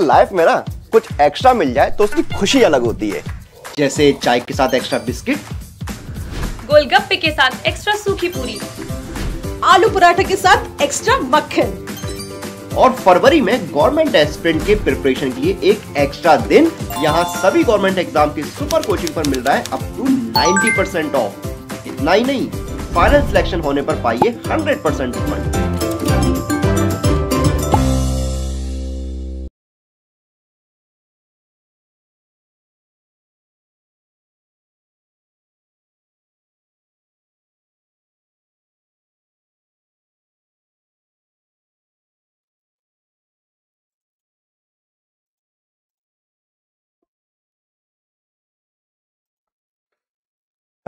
Life में ना कुछ एक्स्ट्रा मिल जाए तो उसकी खुशी अलग होती है जैसे चाय के साथ एक्स्ट्रा बिस्किट गोलगप्पे के साथ एक्स्ट्रा सूखी पूरी आलू पराठे के साथ एक्स्ट्रा मक्खन और फरवरी में गवर्नमेंट एस्पिरेंट के प्रिपरेशन के लिए एक एक्स्ट्रा दिन यहाँ सभी गवर्नमेंट एग्जाम के सुपर कोचिंग पर मिल रहा है अप टू 90 परसेंट ऑफ इतना ही नहीं फाइनल सिलेक्शन होने पर पाइए 100 percent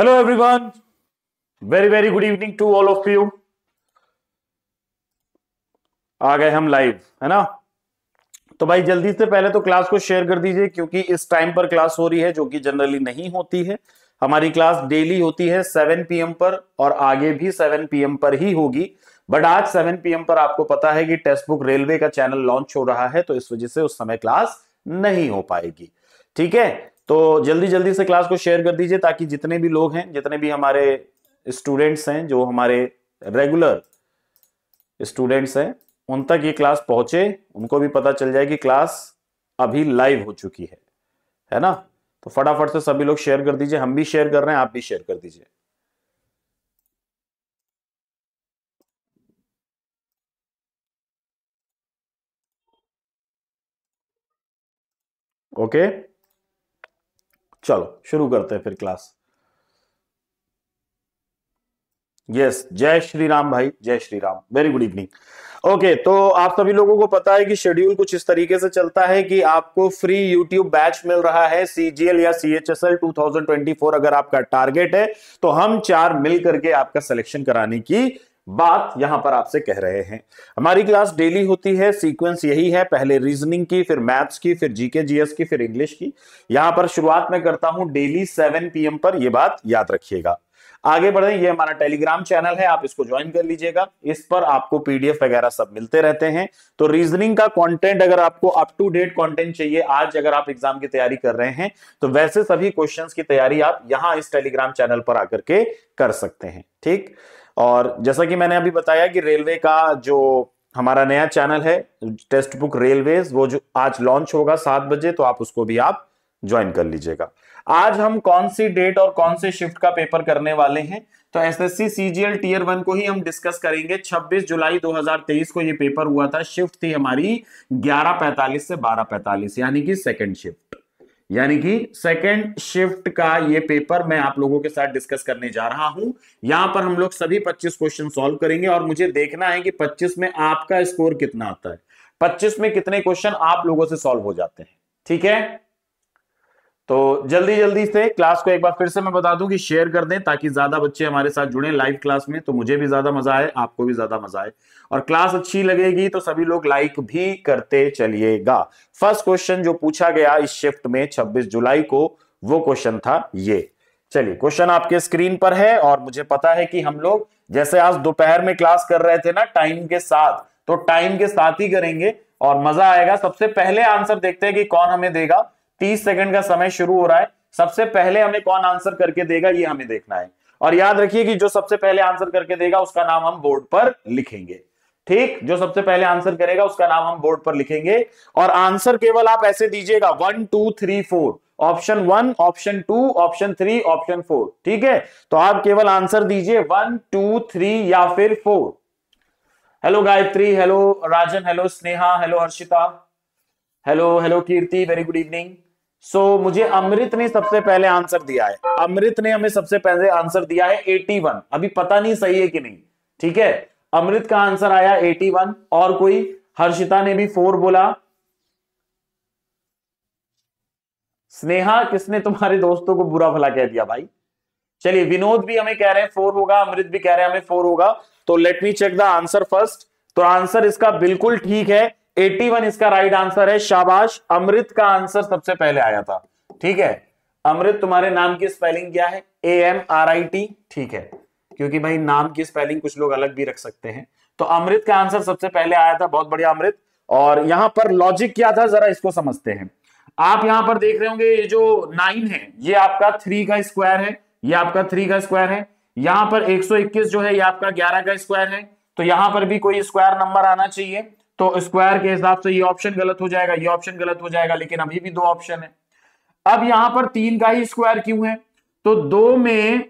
hello everyone very very good evening to all of you आ गए हम लाइव है ना तो भाई जल्दी से पहले तो क्लास को शेयर कर दीजिए क्योंकि इस टाइम पर क्लास हो रही है जो कि जनरली नहीं होती है हमारी क्लास डेली होती है 7 पीएम पर और आगे भी 7 पीएम पर ही होगी बट आज 7 पीएम पर आपको पता है कि टेक्स्ट बुक रेलवे का चैनल लॉन्च हो रहा है तो इस वजह से उस समय क्लास नहीं हो पाएगी ठीक है तो जल्दी जल्दी से क्लास को शेयर कर दीजिए ताकि जितने भी लोग हैं जितने भी हमारे स्टूडेंट्स हैं जो हमारे रेगुलर स्टूडेंट्स हैं उन तक ये क्लास पहुंचे उनको भी पता चल जाए कि क्लास अभी लाइव हो चुकी है है ना तो फटाफट से सभी लोग शेयर कर दीजिए हम भी शेयर कर रहे हैं आप भी शेयर कर दीजिए ओके okay? चलो शुरू करते हैं फिर क्लास यस जय श्री राम भाई जय Shri Ram very good evening okay तो आप सभी लोगों को पता है कि शेड्यूल कुछ इस तरीके से चलता है कि आपको फ्री यूट्यूब बैच मिल रहा है सीजीएल या ट्वेंटी 2024 अगर आपका टारगेट है तो हम चार मिल करके आपका सिलेक्शन कराने की बात यहां पर आपसे कह रहे हैं हमारी क्लास डेली होती है सीक्वेंस यही है पहले रीजनिंग की फिर मैथ्स की फिर जीके जीएस की फिर इंग्लिश की यहां पर शुरुआत में करता हूं डेली सेवन पीएम पर यह बात याद रखिएगा आगे बढ़े ये हमारा टेलीग्राम चैनल है आप इसको ज्वाइन कर लीजिएगा इस पर आपको पीडीएफ वगैरह सब मिलते रहते हैं तो रीजनिंग का कंटेंट अगर आपको अप टू डेट कंटेंट चाहिए आज अगर आप एग्जाम की तैयारी कर रहे हैं तो वैसे सभी क्वेश्चंस की तैयारी आप यहां इस टेलीग्राम चैनल पर आकर के कर सकते हैं ठीक और जैसा कि मैंने अभी बताया कि रेलवे का जो हमारा नया चैनल है टेस्ट बुक रेलवे वो जो आज लॉन्च होगा सात बजे तो आप उसको भी आप ज्वाइन कर लीजिएगा आज हम कौन सी डेट और कौन से शिफ्ट का पेपर करने वाले हैं तो S S C C G L tier one को ही हम डिस्कस करेंगे 26 जुलाई 2023 को ये पेपर हुआ था शिफ्ट थी हमारी 11:45 से 12:45 यानी कि सेकंड शिफ्ट यानी कि सेकेंड शिफ्ट का ये पेपर मैं आप लोगों के साथ डिस्कस करने जा रहा हूं यहां पर हम लोग सभी 25 क्वेश्चन सॉल्व करेंगे और मुझे देखना है कि 25 में आपका स्कोर कितना आता है 25 में कितने क्वेश्चन आप लोगों से सॉल्व हो जाते हैं ठीक है तो जल्दी जल्दी से क्लास को एक बार फिर से मैं बता दूं कि शेयर कर दें ताकि ज्यादा बच्चे हमारे साथ जुड़े लाइव क्लास में तो मुझे भी ज्यादा मजा आए आपको भी ज्यादा मजा आए और क्लास अच्छी लगेगी तो सभी लोग लाइक भी करते चलिएगा फर्स्ट क्वेश्चन जो पूछा गया इस शिफ्ट में छब्बीस जुलाई को वो क्वेश्चन था ये चलिए क्वेश्चन आपके स्क्रीन पर है और मुझे पता है कि हम लोग जैसे आज दोपहर में क्लास कर रहे थे ना टाइम के साथ तो टाइम के साथ ही करेंगे और मजा आएगा सबसे पहले आंसर देखते हैं कि कौन हमें देगा 30 सेकंड का समय शुरू हो रहा है सबसे पहले हमें कौन आंसर करके देगा ये हमें देखना है और याद रखिए कि जो सबसे पहले आंसर करके देगा उसका नाम हम बोर्ड पर लिखेंगे ठीक जो सबसे पहले आंसर करेगा उसका नाम हम बोर्ड पर लिखेंगे और आंसर केवल आप ऐसे दीजिएगा one two three four option one option two option three option four ठीक है तो आप केवल आंसर दीजिए वन टू थ्री या फिर four hello Gayatri hello Rajan hello Sneha hello Harshita hello hello Kirti very good evening so so, मुझे अमृत ने सबसे पहले आंसर दिया है अमृत ने हमें सबसे पहले आंसर दिया है एटी वन अभी पता नहीं सही है कि नहीं ठीक है अमृत का आंसर आया एटी वन और कोई हर्षिता ने भी फोर बोला स्नेहा किसने तुम्हारे दोस्तों को बुरा भला कह दिया भाई चलिए विनोद भी हमें कह रहे हैं फोर होगा अमृत भी कह रहे हैं हमें फोर होगा तो let me check the answer first तो आंसर इसका बिल्कुल ठीक है 81 इसका राइट आंसर है शाबाश अमृत का आंसर सबसे पहले आया था ठीक है अमृत तुम्हारे नाम की स्पेलिंग क्या है A M R I T ठीक है क्योंकि भाई नाम की स्पेलिंग कुछ लोग अलग भी रख सकते हैं तो अमृत का आंसर सबसे पहले आया था बहुत बढ़िया अमृत और यहां पर लॉजिक क्या था जरा इसको समझते हैं आप यहां पर देख रहे होंगे ये जो नाइन है ये आपका थ्री का स्क्वायर है ये आपका थ्री का स्क्वायर है यहां पर 121 जो है ये आपका 11 का स्क्वायर है तो यहां पर भी कोई स्क्वायर नंबर आना चाहिए तो स्क्वायर के हिसाब से ये ऑप्शन गलत हो जाएगा ये ऑप्शन गलत हो जाएगा लेकिन अभी भी दो ऑप्शन है अब यहां पर तीन का ही स्क्वायर क्यों है तो दो में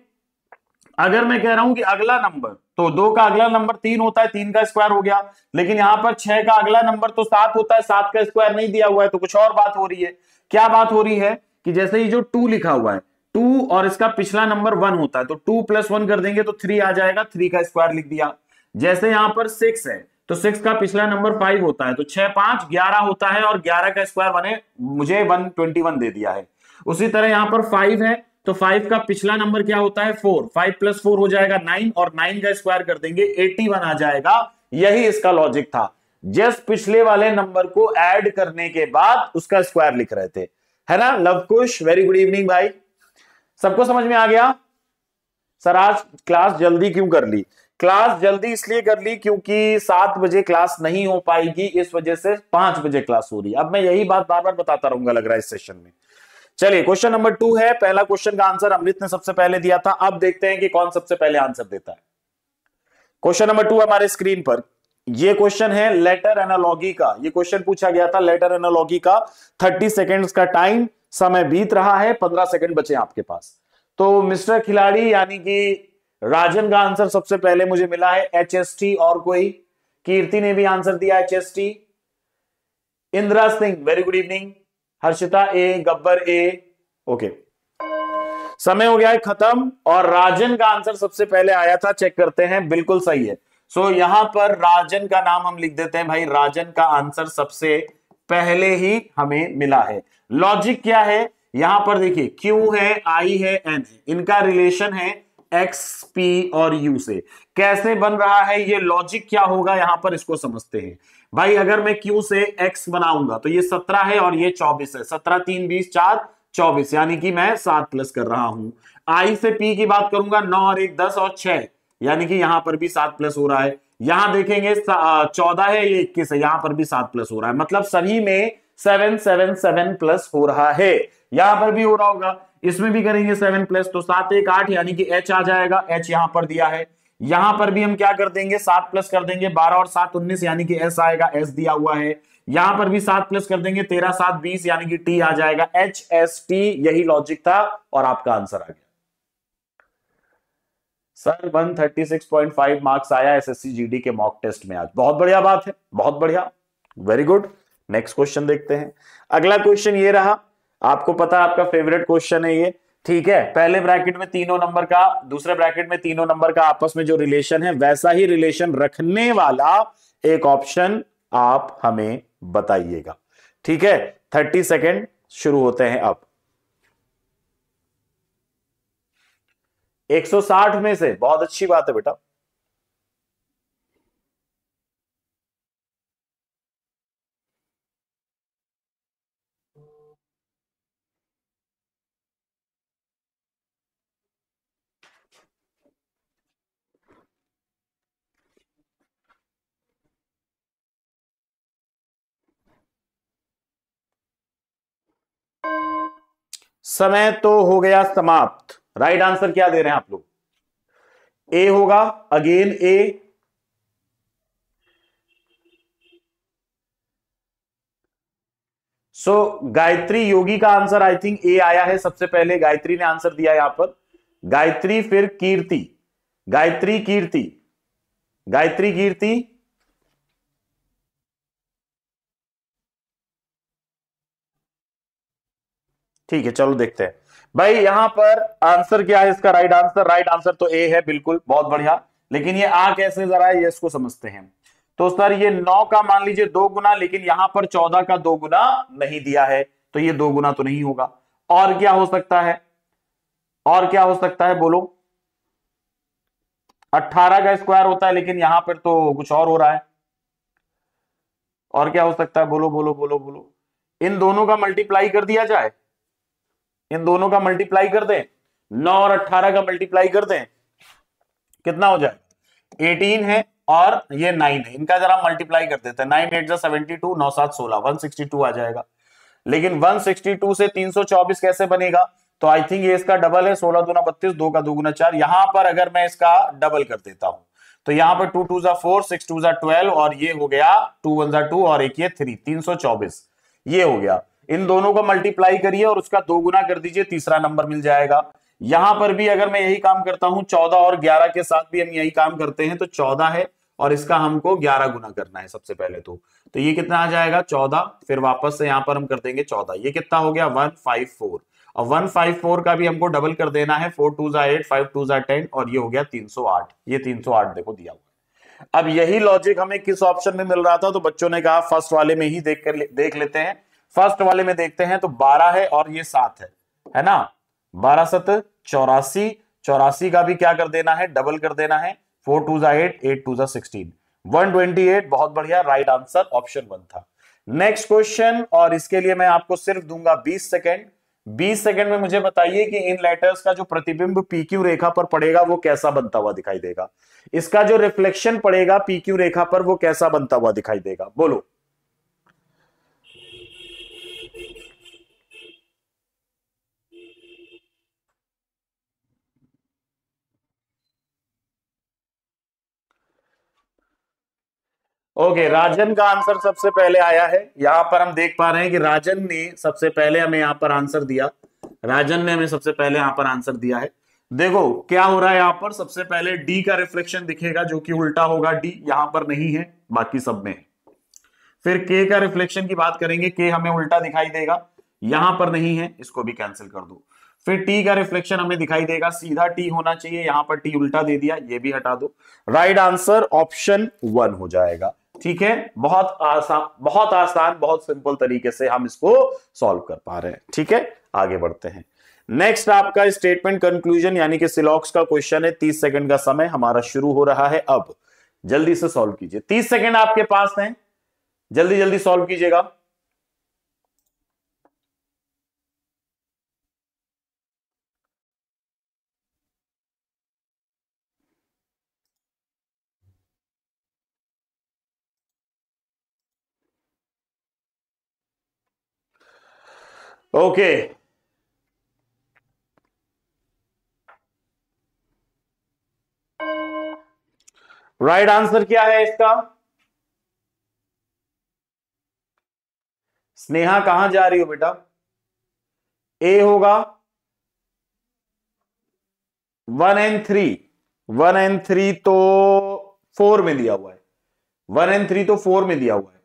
अगर मैं कह रहा हूं कि अगला नंबर तो दो का अगला नंबर तीन होता है तीन का स्क्वायर हो गया लेकिन यहां पर छह का अगला नंबर तो सात होता है सात का स्क्वायर नहीं दिया हुआ है तो कुछ और बात हो रही है क्या बात हो रही है कि जैसे ये जो टू लिखा हुआ है टू और इसका पिछला नंबर वन होता है तो टू प्लस वन कर देंगे तो थ्री आ जाएगा थ्री का स्क्वायर लिख दिया जैसे यहां पर सिक्स है तो सिक्स का पिछला नंबर फाइव होता है तो छह पांच ग्यारह होता है और ग्यारह का स्क्वायर बने मुझे वन ट्वेंटी वन दे दिया है उसी तरह यहां पर फाइव है तो फाइव का पिछला नंबर क्या होता है फोर फाइव प्लस फोर हो जाएगा नाइन और नाइन का स्क्वायर कर देंगे एटी आ जाएगा यही इसका लॉजिक था जस्ट पिछले वाले नंबर को ऐड करने के बाद उसका स्क्वायर लिख रहे थे है ना लवकुश वेरी गुड इवनिंग भाई सबको समझ में आ गया सर आज क्लास जल्दी क्यों कर ली क्लास जल्दी इसलिए कर ली क्योंकि सात बजे क्लास नहीं हो पाएगी इस वजह से पांच बजे क्लास हो रही है अब मैं यही बात बार बार बताता रहूंगा लग रहा है इस सेशन में चलिए क्वेश्चन नंबर टू है पहला क्वेश्चन का आंसर अमृत ने सबसे पहले दिया था अब देखते हैं कि कौन सबसे पहले आंसर देता है क्वेश्चन नंबर टू हमारे स्क्रीन पर ये क्वेश्चन है लेटर एनालॉजी का ये क्वेश्चन पूछा गया था लेटर एनालॉजी का थर्टी सेकेंड्स का टाइम समय बीत रहा है पंद्रह सेकेंड बचे आपके पास तो मिस्टर खिलाड़ी यानी कि राजन का आंसर सबसे पहले मुझे मिला है एच एस टी और कोई कीर्ति ने भी आंसर दिया H S T Indira Singh very good evening Harshita ए गब्बर ए ओके समय हो गया है खत्म और राजन का आंसर सबसे पहले आया था चेक करते हैं बिल्कुल सही है सो so, यहां पर राजन का नाम हम लिख देते हैं भाई राजन का आंसर सबसे पहले ही हमें मिला है लॉजिक क्या है यहां पर देखिए क्यू है आई है एन है इनका रिलेशन है एक्स पी और यू से कैसे बन रहा है ये लॉजिक क्या होगा यहां पर इसको समझते हैं भाई अगर मैं क्यू से एक्स बनाऊंगा तो ये सत्रह है और ये चौबीस है सत्रह तीन बीस चार चौबीस यानी कि मैं सात प्लस कर रहा हूं आई से पी की बात करूंगा नौ और एक दस और छह यानी कि यहां पर भी सात प्लस हो रहा है यहां देखेंगे चौदह है ये इक्कीस है यहां पर भी सात प्लस हो रहा है मतलब सभी में सेवन सेवन सेवन प्लस हो रहा है यहां पर भी हो रहा होगा इसमें भी करेंगे सेवन प्लस तो सात एक आठ यानी कि एच आ जाएगा एच यहां पर दिया है यहां पर भी हम क्या कर देंगे सात प्लस कर देंगे बारह और सात उन्नीस यानी कि एस आएगा एस दिया हुआ है यहां पर भी सात प्लस कर देंगे तेरह सात बीस यानी कि टी आ जाएगा एच एस टी यही लॉजिक था और आपका आंसर आ गया सर 136.5 मार्क्स आया एसएससी जीडी के मॉक टेस्ट में आज बहुत बढ़िया बात है बहुत बढ़िया वेरी गुड नेक्स्ट क्वेश्चन देखते हैं अगला क्वेश्चन ये रहा आपको पता आपका फेवरेट क्वेश्चन है ये ठीक है पहले ब्रैकेट में तीनों नंबर का दूसरे ब्रैकेट में तीनों नंबर का आपस में जो रिलेशन है वैसा ही रिलेशन रखने वाला एक ऑप्शन आप हमें बताइएगा ठीक है थर्टी सेकेंड शुरू होते हैं अब 160 में से बहुत अच्छी बात है बेटा समय तो हो गया समाप्त राइट आंसर क्या दे रहे हैं आप लोग ए होगा again A so so, Gayatri Yogi का आंसर आई थिंक ए आया है सबसे पहले गायत्री ने आंसर दिया यहां पर गायत्री फिर कीर्ति गायत्री कीर्ति गायत्री कीर्ति ठीक है चलो देखते हैं भाई यहां पर आंसर क्या है इसका राइट आंसर राइट आंसर तो ए है बिल्कुल बहुत बढ़िया लेकिन ये आ कैसे जरा है ये इसको समझते हैं तो सर ये नौ का मान लीजिए दो गुना लेकिन यहां पर चौदह का दो गुना नहीं दिया है तो ये दो गुना तो नहीं होगा और क्या हो सकता है और क्या हो सकता है बोलो अट्ठारह का स्क्वायर होता है लेकिन यहां पर तो कुछ और हो रहा है और क्या हो सकता है बोलो बोलो बोलो बोलो इन दोनों का मल्टीप्लाई कर दिया जाए इन दोनों का मल्टीप्लाई कर दें नौ और अट्ठारह का मल्टीप्लाई कर दें कितना हो जाए एटीन है और ये नाइन है इनका जरा मल्टीप्लाई कर देते हैं नाइन एट सेवेंटी टू नौ सात सोलह वन सिक्सटी टू आ जाएगा लेकिन वन सिक्सटी टू से तीन सौ चौबीस कैसे बनेगा तो आई थिंक ये इसका डबल है सोलह दूना बत्तीस दो का दोगुना चार यहां पर अगर मैं इसका डबल कर देता हूं तो यहां पर टू टू जा फोर सिक्स टू जा ट्वेल्व और ये हो गया टू वन जा टू और एक ये थ्री तीन सौ चौबीस ये हो गया इन दोनों को मल्टीप्लाई करिए और उसका दो गुना कर दीजिए तीसरा नंबर मिल जाएगा यहां पर भी अगर मैं यही काम करता हूं चौदह और ग्यारह के साथ भी हम यही काम करते हैं तो चौदह है और इसका हमको ग्यारह गुना करना है सबसे पहले तो तो ये कितना आ जाएगा चौदह फिर वापस से यहां पर हम कर देंगे चौदह ये कितना हो गया वन फाइव फोर और वन फाइव फोर का भी हमको डबल कर देना है फोर टू जा एट फाइव टू जै टेन और ये हो गया तीन सौ आठ ये तीन सौ आठ देखो दिया हुआ अब यही लॉजिक हमें किस ऑप्शन में मिल रहा था तो बच्चों ने कहा फर्स्ट वाले में ही देख कर देख लेते हैं फर्स्ट वाले में देखते हैं तो बारह है और ये सात है है ना बारह सत चौरासी चौरासी का भी क्या कर देना है डबल कर देना है फोर टू जा एट एट टू जा सिक्सटीन वन ट्वेंटी एट बहुत बढ़िया राइट आंसर ऑप्शन वन था नेक्स्ट क्वेश्चन और इसके लिए मैं आपको सिर्फ दूंगा बीस सेकेंड बीस सेकेंड में मुझे बताइए कि इन लेटर्स का जो प्रतिबिंब पीक्यू रेखा पर पड़ेगा वो कैसा बनता हुआ दिखाई देगा इसका जो रिफ्लेक्शन पड़ेगा पीक्यू रेखा पर वो कैसा बनता हुआ दिखाई देगा बोलो ओके राजन का आंसर सबसे पहले आया है यहाँ पर हम देख पा रहे हैं कि राजन ने सबसे पहले हमें यहाँ पर आंसर दिया राजन ने हमें सबसे पहले यहाँ पर आंसर दिया है देखो क्या हो रहा है यहाँ पर सबसे पहले डी का रिफ्लेक्शन दिखेगा जो कि उल्टा होगा डी यहाँ पर नहीं है बाकी सब में फिर के का रिफ्लेक्शन की बात करेंगे के हमें उल्टा दिखाई देगा यहां पर नहीं है इसको भी कैंसिल कर दो फिर टी का रिफ्लेक्शन हमें दिखाई देगा सीधा टी होना चाहिए यहां पर टी उल्टा दे दिया ये भी हटा दो राइट आंसर ऑप्शन वन हो जाएगा ठीक है बहुत आसान बहुत आसान बहुत सिंपल तरीके से हम इसको सॉल्व कर पा रहे हैं ठीक है आगे बढ़ते हैं नेक्स्ट आपका स्टेटमेंट कंक्लूजन यानी कि सिलॉक्स का क्वेश्चन है तीस सेकंड का समय हमारा शुरू हो रहा है अब जल्दी से सॉल्व कीजिए तीस सेकंड आपके पास है जल्दी जल्दी सॉल्व कीजिएगा ओके राइट आंसर क्या है इसका स्नेहा कहां जा रही हो बेटा ए होगा one and three one and three तो फोर में दिया हुआ है वन एंड थ्री तो फोर में दिया हुआ है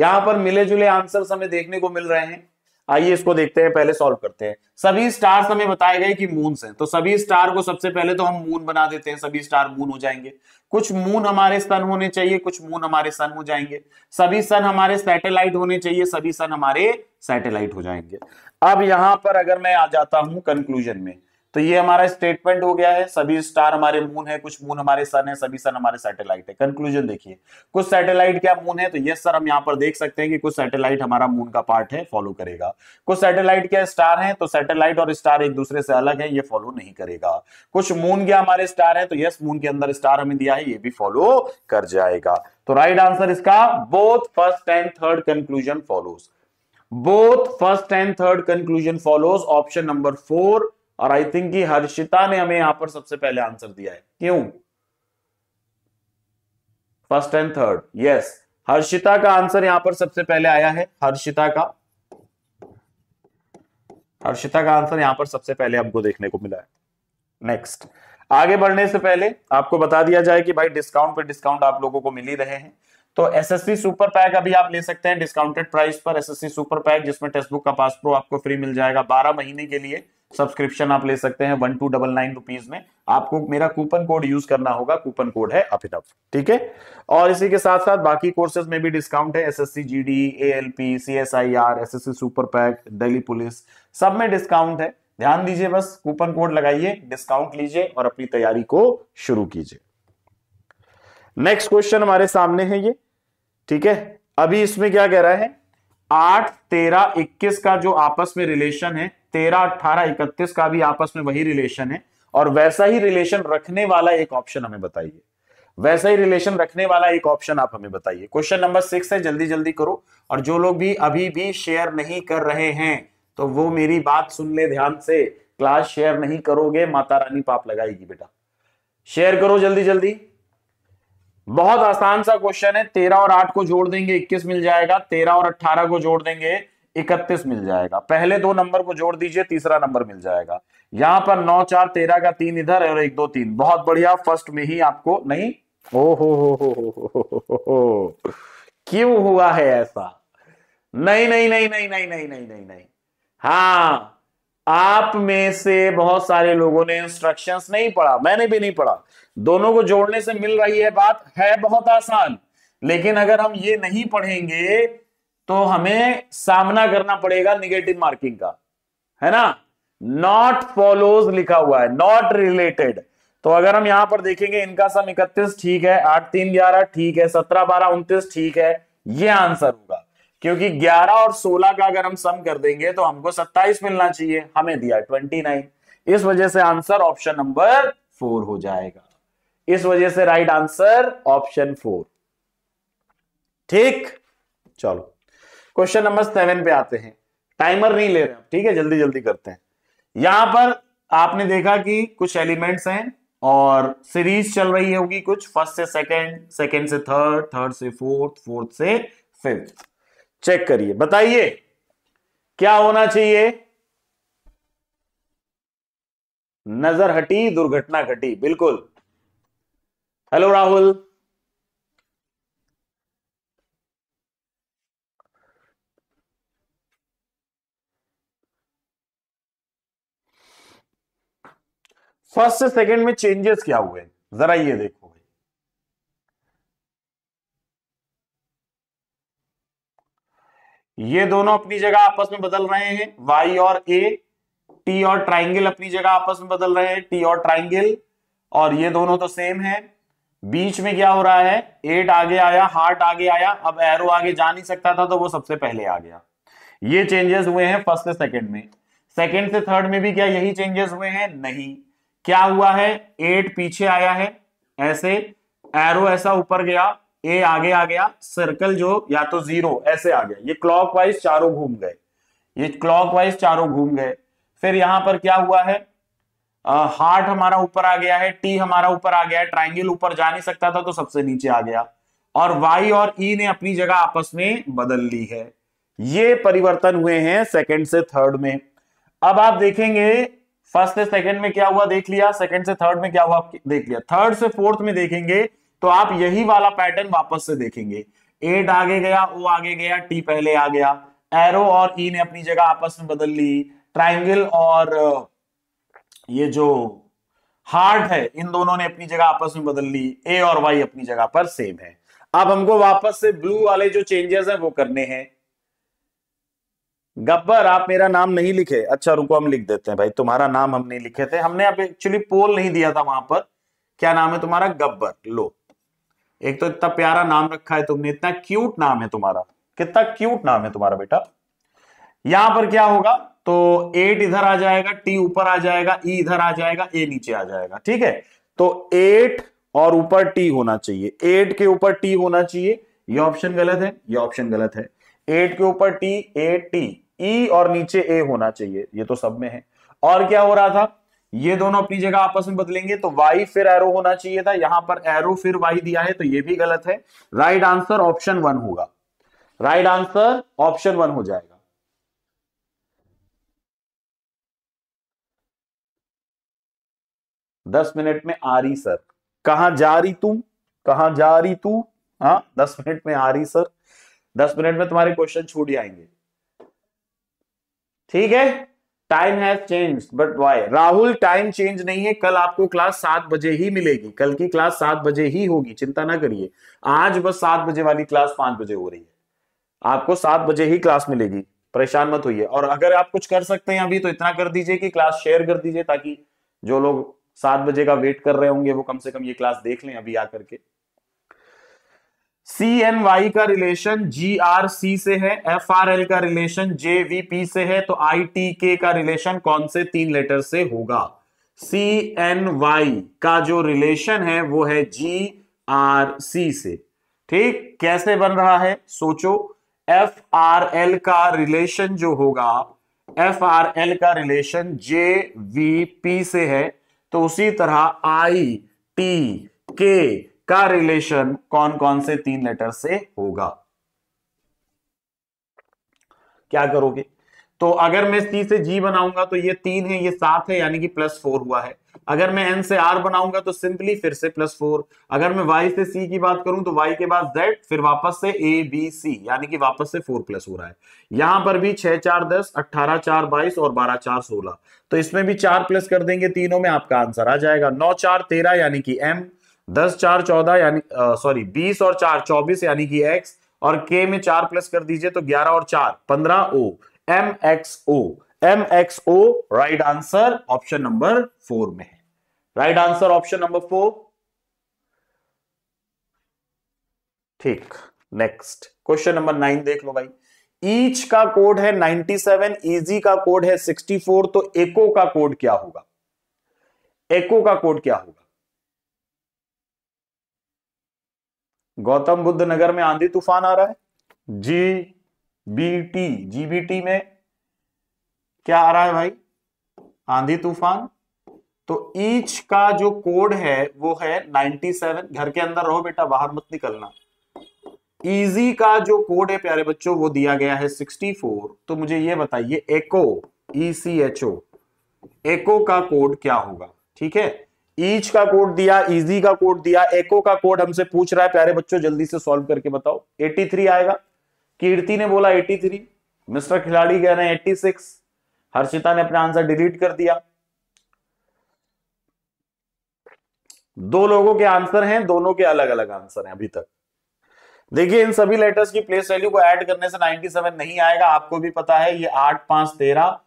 यहां पर मिले जुले आंसर हमें देखने को मिल रहे हैं आइए इसको देखते हैं पहले सॉल्व करते हैं सभी स्टार्स हमें बताए गए कि मून हैं तो सभी स्टार को सबसे पहले तो हम मून बना देते हैं सभी स्टार मून हो जाएंगे कुछ मून हमारे सन होने चाहिए कुछ मून हमारे सन हो जाएंगे सभी सन हमारे सैटेलाइट होने चाहिए सभी सन हमारे सैटेलाइट हो जाएंगे अब यहां पर अगर मैं आ जाता हूं कंक्लूजन में तो ये हमारा स्टेटमेंट हो गया है सभी स्टार हमारे मून है कुछ मून हमारे सन है सभी सन हमारे सैटेलाइट है कंक्लूजन देखिए कुछ सैटेलाइट क्या मून है तो यस सर हम यहाँ पर देख सकते हैं कि कुछ सैटेलाइट हमारा मून का पार्ट है फॉलो करेगा कुछ सैटेलाइट क्या स्टार है तो सैटेलाइट और स्टार एक दूसरे से अलग है ये फॉलो नहीं करेगा कुछ मून क्या हमारे स्टार है तो यस मून के अंदर स्टार हमें दिया है ये भी फॉलो कर जाएगा तो राइट आंसर इसका both first and third conclusion follows both first and third conclusion follows option number four और आई थिंक कि हर्षिता ने हमें यहां पर सबसे पहले आंसर दिया है क्यों first and third yes Harshita का आंसर यहां पर सबसे पहले आया है हर्षिता का हर्षिता का आंसर यहां पर सबसे पहले आपको देखने को मिला है नेक्स्ट आगे बढ़ने से पहले आपको बता दिया जाए कि भाई डिस्काउंट पे डिस्काउंट आप लोगों को मिल ही रहे हैं तो एसएससी सुपर पैक अभी आप ले सकते हैं डिस्काउंटेड प्राइस पर एसएससी सुपर पैक जिसमें टेक्स्ट बुक का पास प्रो आपको फ्री मिल जाएगा बारह महीने के लिए सब्सक्रिप्शन आप ले सकते हैं one two double nine rupees में आपको मेरा कूपन कोड यूज करना होगा कूपन कोड है अभिनव ठीक है और इसी के साथ साथ बाकी कोर्सेज में भी डिस्काउंट है SSC GD ALP CSIR SSC super pack Delhi police सब में डिस्काउंट है ध्यान दीजिए बस कूपन कोड लगाइए डिस्काउंट लीजिए और अपनी तैयारी को शुरू कीजिए नेक्स्ट क्वेश्चन हमारे सामने है ये ठीक है अभी इसमें क्या कह रहा है आठ तेरह इक्कीस का जो आपस में रिलेशन है तेरह अट्ठारह इकतीस का भी आपस में वही रिलेशन है और वैसा ही रिलेशन रखने वाला एक ऑप्शन हमें बताइए वैसा ही रिलेशन रखने वाला एक ऑप्शन आप हमें बताइए क्वेश्चन नंबर सिक्स है जल्दी जल्दी करो और जो लोग भी अभी भी शेयर नहीं कर रहे हैं तो वो मेरी बात सुन ले ध्यान से क्लास शेयर नहीं करोगे माता रानी पाप लगाएगी बेटा शेयर करो जल्दी जल्दी बहुत आसान सा क्वेश्चन है तेरह और आठ को जोड़ देंगे इक्कीस मिल जाएगा तेरह और अट्ठारह को जोड़ देंगे इकतीस मिल जाएगा पहले दो नंबर को जोड़ दीजिए तीसरा नंबर मिल जाएगा यहां पर नौ चार तेरह का तीन इधर और एक दो तीन बहुत बढ़िया फर्स्ट में ही आपको नहीं ओ हो हो हो हो हो क्यों हुआ है ऐसा नहीं नहीं नहीं नहीं नहीं नहीं नहीं नहीं नहीं हाँ आप में से बहुत सारे लोगों ने इंस्ट्रक्शंस नहीं पढ़ा मैंने भी नहीं पढ़ा दोनों को जोड़ने से मिल रही है बात है बहुत आसान लेकिन अगर हम ये नहीं पढ़ेंगे तो हमें सामना करना पड़ेगा निगेटिव मार्किंग का है ना नॉट फॉलोज लिखा हुआ है नॉट रिलेटेड तो अगर हम यहां पर देखेंगे इनका सम इकतीस ठीक है आठ तीन ग्यारह ठीक है सत्रह बारह उन्तीस ठीक है ये आंसर होगा क्योंकि ग्यारह और सोलह का अगर हम सम कर देंगे तो हमको सत्ताईस मिलना चाहिए हमें दिया ट्वेंटी नाइन इस वजह से आंसर ऑप्शन नंबर फोर हो जाएगा इस वजह से राइट आंसर ऑप्शन फोर ठीक चलो क्वेश्चन नंबर सेवन पे आते हैं टाइमर नहीं ले रहे हम ठीक है जल्दी जल्दी करते हैं यहां पर आपने देखा कि कुछ एलिमेंट्स हैं और सीरीज चल रही होगी कुछ फर्स्ट से सेकंड सेकंड से थर्ड थर्ड से फोर्थ फोर्थ से फिफ्थ चेक करिए बताइए क्या होना चाहिए नजर हटी दुर्घटना घटी बिल्कुल हेलो राहुल फर्स्ट से सेकंड में चेंजेस क्या हुए जरा ये देखो भाई ये दोनों अपनी जगह आपस में बदल रहे हैं वाई और ए टी और ट्राइंगल अपनी जगह आपस में बदल रहे हैं टी और ट्राइंगल और ये दोनों तो सेम है बीच में क्या हो रहा है एट आगे आया हार्ट आगे आया अब एरो आगे जा नहीं सकता था तो वो सबसे पहले आ गया ये चेंजेस हुए हैं फर्स्ट से सेकंड में सेकंड से थर्ड में भी क्या यही चेंजेस हुए हैं नहीं क्या हुआ है एट पीछे आया है ऐसे एरो ऐसा ऊपर गया ए आगे आ गया सर्कल जो या तो जीरो ऐसे आ गया ये क्लॉकवाइज चारों घूम गए ये क्लॉकवाइज चारों घूम गए फिर यहां पर क्या हुआ है आ, हार्ट हमारा ऊपर आ गया है टी हमारा ऊपर आ गया है ट्राइंगल ऊपर जा नहीं सकता था तो सबसे नीचे आ गया और वाई और ई e ने अपनी जगह आपस में बदल ली है ये परिवर्तन हुए हैं सेकेंड से थर्ड में अब आप देखेंगे फर्स्ट से सेकंड में क्या हुआ देख लिया सेकंड से थर्ड में क्या हुआ देख लिया थर्ड से फोर्थ में देखेंगे तो आप यही वाला पैटर्न वापस से देखेंगे एट आगे गया ओ आगे गया टी पहले आ गया एरो और ई e ने अपनी जगह आपस में बदल ली ट्राइंगल और ये जो हार्ट है इन दोनों ने अपनी जगह आपस में बदल ली ए और वाई अपनी जगह पर सेम है अब हमको वापस से ब्लू वाले जो चेंजेस हैं वो करने हैं गब्बर आप मेरा नाम नहीं लिखे अच्छा रुको हम लिख देते हैं भाई तुम्हारा नाम हम नहीं लिखे थे हमने अब एक्चुअली पोल नहीं दिया था वहां पर क्या नाम है तुम्हारा गब्बर लो एक तो इतना प्यारा नाम रखा है तुमने इतना क्यूट नाम है तुम्हारा कितना क्यूट नाम है तुम्हारा बेटा यहां पर क्या होगा तो एट इधर आ जाएगा टी ऊपर आ जाएगा ई e इधर आ जाएगा ए नीचे आ जाएगा ठीक है तो एट और ऊपर टी होना चाहिए एट के ऊपर टी होना चाहिए ये ऑप्शन गलत है ये ऑप्शन गलत है एट के ऊपर T eight T E e और नीचे ए होना चाहिए ये तो सब में है और क्या हो रहा था ये दोनों अपनी जगह आपस में बदलेंगे तो वाई फिर एरो होना चाहिए था यहां पर एरो फिर वाई दिया है तो ये भी गलत है राइट आंसर ऑप्शन वन होगा राइट आंसर ऑप्शन वन हो जाएगा दस मिनट में आ रही सर कहा जा रही तू कहा जा रही तू हाँ दस मिनट में आ रही सर दस मिनट में तुम्हारे क्वेश्चन छूट जाएंगे ठीक है time has change but why Rahul time change नहीं है कल आपको क्लास सात बजे ही मिलेगी कल की क्लास सात बजे ही होगी चिंता ना करिए आज बस सात बजे वाली क्लास पांच बजे हो रही है आपको सात बजे ही क्लास मिलेगी परेशान मत होइए और अगर आप कुछ कर सकते हैं अभी तो इतना कर दीजिए कि क्लास शेयर कर दीजिए ताकि जो लोग सात बजे का वेट कर रहे होंगे वो कम से कम ये क्लास देख लें अभी आकर के सी एन वाई का रिलेशन जी आर सी से है एफ आर एल का रिलेशन जे वी पी से है तो आई टी के का रिलेशन कौन से तीन लेटर से होगा सी एन वाई का जो रिलेशन है वो है जी आर सी से ठीक कैसे बन रहा है सोचो एफ आर एल का रिलेशन जो होगा एफ आर एल का रिलेशन जे वी पी से है तो उसी तरह आई टी के का रिलेशन कौन कौन से तीन लेटर से होगा क्या करोगे तो अगर मैं सी से जी बनाऊंगा तो ये तीन है ये सात है यानी कि प्लस फोर हुआ है अगर मैं एन से आर बनाऊंगा तो सिंपली फिर से प्लस फोर अगर मैं वाई से सी की बात करूं तो वाई के बाद जेड फिर वापस से ए बी सी यानी कि वापस से फोर प्लस हो रहा है यहां पर भी छह चार दस अट्ठारह चार बाईस और बारह चार सोलह तो इसमें भी चार प्लस कर देंगे तीनों में आपका आंसर आ जाएगा नौ चार तेरह यानी कि एम दस चार चौदह यानी सॉरी बीस और चार चौबीस यानी कि एक्स और के में चार प्लस कर दीजिए तो ग्यारह और चार पंद्रह O M X O M X O right answer option number four में है right answer option number four ठीक नेक्स्ट क्वेश्चन नंबर नाइन देख लो भाई ईच का कोड है नाइनटी सेवन ईजी का कोड है सिक्सटी फोर तो एको का कोड क्या होगा एको का कोड क्या होगा गौतम बुद्ध नगर में आंधी तूफान आ रहा है G B T G B T में क्या आ रहा है भाई आंधी तूफान तो ईच का जो कोड है वो है 97 घर के अंदर रहो बेटा बाहर मत निकलना इजी का जो कोड है प्यारे बच्चों वो दिया गया है 64 तो मुझे ये बताइए एको ई सी एच ओ एको का कोड क्या होगा ठीक है ईच का कोड दिया इजी का कोड दिया एको का कोड हमसे पूछ रहा है प्यारे बच्चों जल्दी से सॉल्व करके बताओ 83 आएगा कीर्ति ने बोला 83 मिस्टर खिलाड़ी कह रहे हैं 86 हर्षिता ने अपना आंसर डिलीट कर दिया दो लोगों के आंसर हैं दोनों के अलग अलग आंसर हैं अभी तक देखिए इन सभी लेटर्स की प्लेस वैल्यू को ऐड करने से 97 नहीं आएगा आपको भी पता है ये आठ पांच तेरह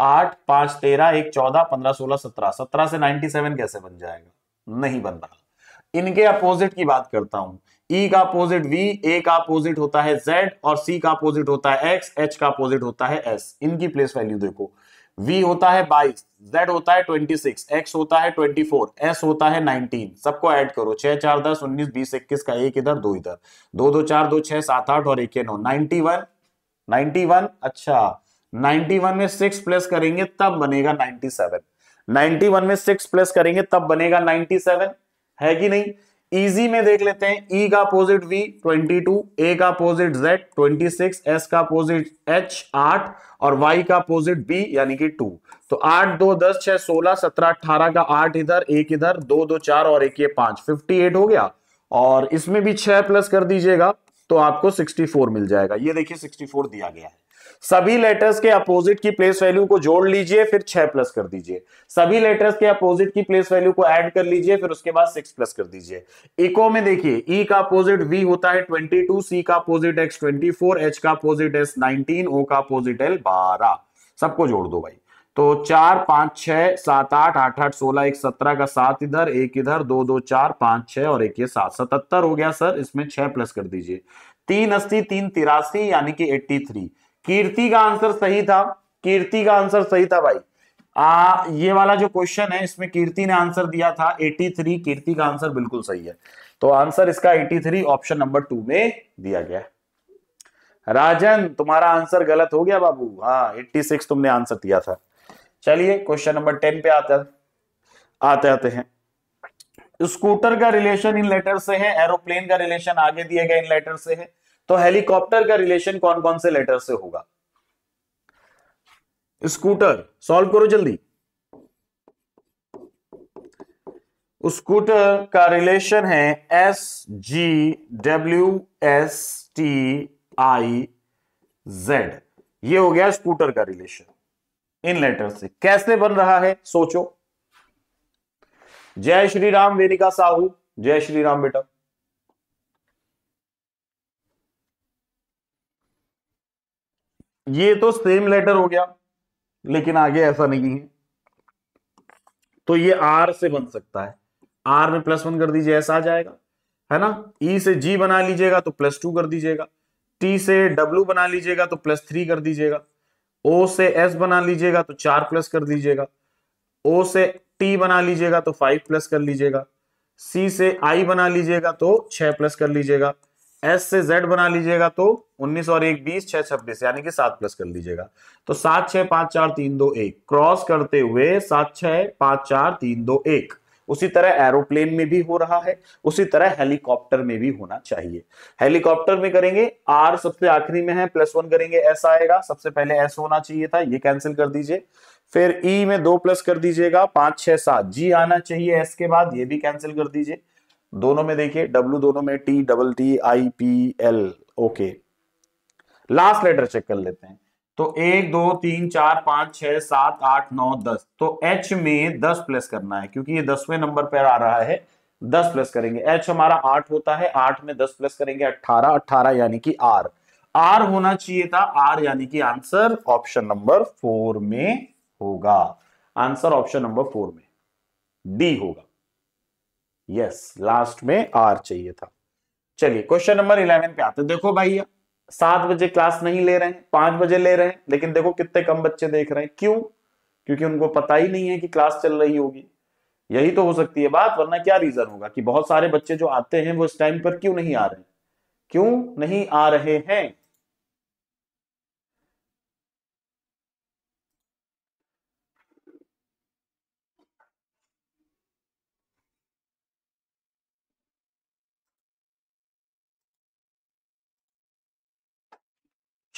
आठ पांच तेरह एक चौदह पंद्रह सोलह सत्रह सत्रह से नाइनटी सेवन कैसे बन जाएगा नहीं बन रहा इनके अपोजिट की बात करता हूं ई e का अपोजिट वी ए का अपोजिट होता है जेड और सी का अपोजिट होता है एक्स एच का अपोजिट होता है एस इनकी प्लेस वैल्यू देखो वी होता है बाईस जेड होता है ट्वेंटी सिक्स एक्स होता है ट्वेंटी फोर एस होता है नाइनटीन सबको ऐड करो 6, चार दस उन्नीस बीस इक्कीस का एक इधर दो इधर दो दो चार दो छह सात आठ और एक नौ नाइनटी वन नाइनटी वन अच्छा 91 में 6 प्लस करेंगे तब बनेगा 97 91 में 6 प्लस करेंगे तब बनेगा 97 है कि नहीं इजी में देख लेते हैं ई e का अपोजिट वी 22 ए का अपोजिट जेड 26 एस का अपोजिट एच 8 और वाई का अपोजिट बी यानी कि 2 तो 8 2 10 6 16 17 18 का 8 इधर एक इधर 2 2 4 और एक ये 5 58 हो गया और इसमें भी 6 प्लस कर दीजिएगा तो आपको 64 मिल जाएगा ये देखिए 64 दिया गया है सभी लेटर्स के अपोजिट की प्लेस वैल्यू को जोड़ लीजिए फिर छह प्लस कर दीजिए सभी लेटर्स के अपोजिट की प्लेस वैल्यू को ऐड कर लीजिए फिर उसके बाद सिक्स प्लस कर दीजिए इको में देखिए ई e का अपोजिट वी होता है ट्वेंटी टू सी का opposite X twenty four H का अपोजिट एस नाइनटीन ओ का अपोजिट एल बारह सबको जोड़ दो भाई तो चार पांच छह सात आठ आठ आठ सोलह एक सत्रह का सात इधर एक इधर दो दो चार पांच छह और एक ये सात सतहत्तर हो गया सर इसमें छह प्लस कर दीजिए तीन अस्सी तीन तिरासी यानी कि एट्टी थ्री कीर्ति का आंसर सही था कीर्ति का आंसर सही था भाई आ, ये वाला जो क्वेश्चन है इसमें कीर्ति ने आंसर दिया था 83 कीर्ति का आंसर बिल्कुल सही है तो आंसर इसका 83 ऑप्शन नंबर टू में दिया गया राजन तुम्हारा आंसर गलत हो गया बाबू हाँ 86 तुमने आंसर दिया था चलिए क्वेश्चन नंबर टेन पे आते आते आते हैं स्कूटर का रिलेशन इन लेटर से है एरोप्लेन का रिलेशन आगे दिए गए इन लेटर से है तो हेलीकॉप्टर का रिलेशन कौन कौन से लेटर से होगा स्कूटर सॉल्व करो जल्दी स्कूटर का रिलेशन है S G W S T I Z ये हो गया स्कूटर का रिलेशन इन लेटर से कैसे बन रहा है सोचो जय श्री राम वेदिका साहू जय श्री राम बेटा ये तो सेम लेटर हो गया लेकिन आगे ऐसा नहीं है तो ये आर से बन सकता है आर में प्लस वन कर दीजिए ऐसा आ जाएगा है ना ई e से जी बना लीजिएगा तो प्लस टू कर दीजिएगा टी से डब्ल्यू बना लीजिएगा तो प्लस थ्री कर दीजिएगा ओ से एस बना लीजिएगा तो चार प्लस कर दीजिएगा ओ से टी बना लीजिएगा तो फाइव प्लस कर लीजिएगा सी से आई बना लीजिएगा तो छह प्लस कर लीजिएगा एस से जेड बना लीजिएगा तो उन्नीस और एक बीस छह छब्बीस यानी कि सात प्लस कर लीजिएगा तो सात छह पांच चार तीन दो एक क्रॉस करते हुए सात छह पांच चार तीन दो एक उसी तरह एरोप्लेन में भी हो रहा है उसी तरह हेलीकॉप्टर में भी होना चाहिए हेलीकॉप्टर में करेंगे आर सबसे आखिरी में है प्लस वन करेंगे एस आएगा सबसे पहले एस होना चाहिए था ये कैंसिल कर दीजिए फिर ई e में दो प्लस कर दीजिएगा पांच छह सात जी आना चाहिए एस के बाद ये भी कैंसिल कर दीजिए दोनों में देखिए डब्ल्यू दोनों में T double T I P L okay last letter check कर लेते हैं तो एक दो तीन चार पांच छह सात आठ नौ दस तो एच में दस प्लस करना है क्योंकि ये दसवें नंबर पर आ रहा है दस प्लस करेंगे एच हमारा आठ होता है आठ में दस प्लस करेंगे अट्ठारह अट्ठारह यानी कि आर आर होना चाहिए था आर यानी कि आंसर ऑप्शन नंबर फोर में होगा आंसर ऑप्शन नंबर फोर में डी होगा यस yes, लास्ट में आर चाहिए था चलिए क्वेश्चन नंबर इलेवन पे आते देखो भैया सात बजे क्लास नहीं ले रहे हैं पांच बजे ले रहे हैं लेकिन देखो कितने कम बच्चे देख रहे हैं क्यों क्योंकि उनको पता ही नहीं है कि क्लास चल रही होगी यही तो हो सकती है बात वरना क्या रीजन होगा कि बहुत सारे बच्चे जो आते हैं वो इस टाइम पर क्यों नहीं आ रहे क्यों नहीं आ रहे हैं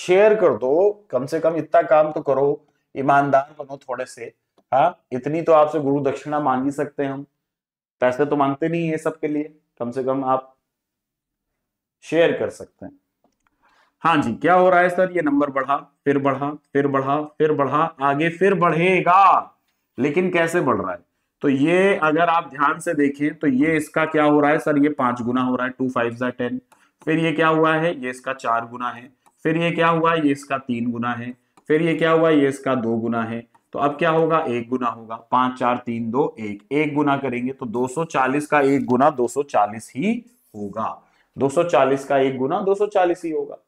शेयर कर दो कम से कम इतना काम तो करो ईमानदार बनो थोड़े से हाँ इतनी तो आपसे गुरु दक्षिणा मांग ही सकते हैं हम पैसे तो मांगते नहीं है सबके लिए कम से कम आप शेयर कर सकते हैं हाँ जी क्या हो रहा है सर ये नंबर बढ़ा फिर बढ़ा फिर बढ़ा फिर बढ़ा आगे फिर बढ़ेगा लेकिन कैसे बढ़ रहा है तो ये अगर आप ध्यान से देखें तो ये इसका क्या हो रहा है सर ये पांच गुना हो रहा है टू फाइव जै टेन फिर ये क्या हुआ है ये इसका चार गुना है फिर ये क्या हुआ ये इसका तीन गुना है फिर ये क्या हुआ ये इसका दो गुना है तो अब क्या होगा एक गुना होगा पांच चार तीन दो एक एक गुना करेंगे तो 240 का एक गुना 240 ही होगा 240 का एक गुना 240 ही होगा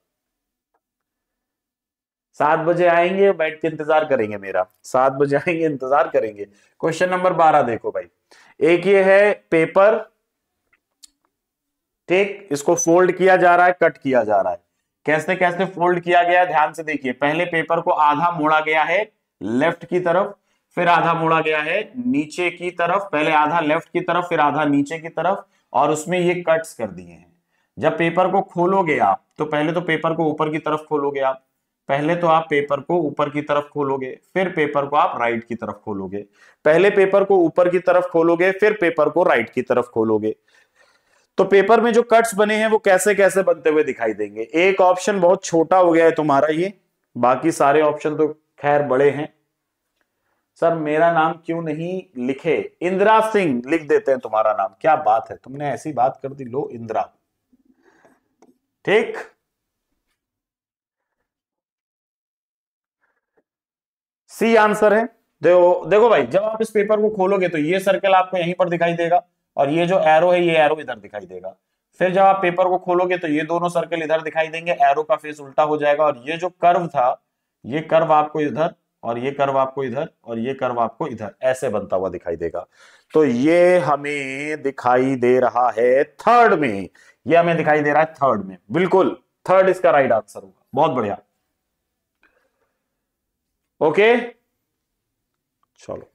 सात बजे आएंगे बैठ के इंतजार करेंगे मेरा सात बजे आएंगे इंतजार करेंगे क्वेश्चन नंबर बारह देखो भाई एक ये है पेपर ठीक इसको फोल्ड किया जा रहा है कट किया जा रहा है कैसे कैसे फोल्ड किया गया ध्यान से देखिए पहले पेपर को आधा मोड़ा गया है लेफ्ट की तरफ फिर आधा मोड़ा गया है नीचे की तरफ पहले आधा लेफ्ट की तरफ फिर आधा नीचे की तरफ और उसमें ये कट्स कर दिए हैं जब पेपर को खोलोगे आप तो पहले तो पेपर को ऊपर की तरफ खोलोगे आप पहले तो आप पेपर को ऊपर की तरफ खोलोगे फिर पेपर को आप राइट की तरफ खोलोगे पहले पेपर को ऊपर की तरफ खोलोगे फिर पेपर को राइट की तरफ खोलोगे तो पेपर में जो कट्स बने हैं वो कैसे कैसे बनते हुए दिखाई देंगे एक ऑप्शन बहुत छोटा हो गया है तुम्हारा ये बाकी सारे ऑप्शन तो खैर बड़े हैं सर मेरा नाम क्यों नहीं लिखे इंदिरा सिंह लिख देते हैं तुम्हारा नाम क्या बात है तुमने ऐसी बात कर दी लो इंदिरा ठीक सी आंसर है देखो देखो भाई जब आप इस पेपर को खोलोगे तो ये सर्कल आपको यहीं पर दिखाई देगा और ये जो एरो है ये एरो इधर दिखाई देगा फिर जब आप पेपर को खोलोगे तो ये दोनों सर्कल इधर दिखाई देंगे एरो का फेस उल्टा हो जाएगा और ये जो कर्व था ये कर्व आपको इधर और ये कर्व आपको इधर और ये कर्व आपको इधर ऐसे बनता हुआ दिखाई देगा तो ये हमें दिखाई दे रहा है थर्ड में ये हमें दिखाई दे रहा है थर्ड में बिल्कुल थर्ड इसका राइट आंसर होगा बहुत बढ़िया ओके चलो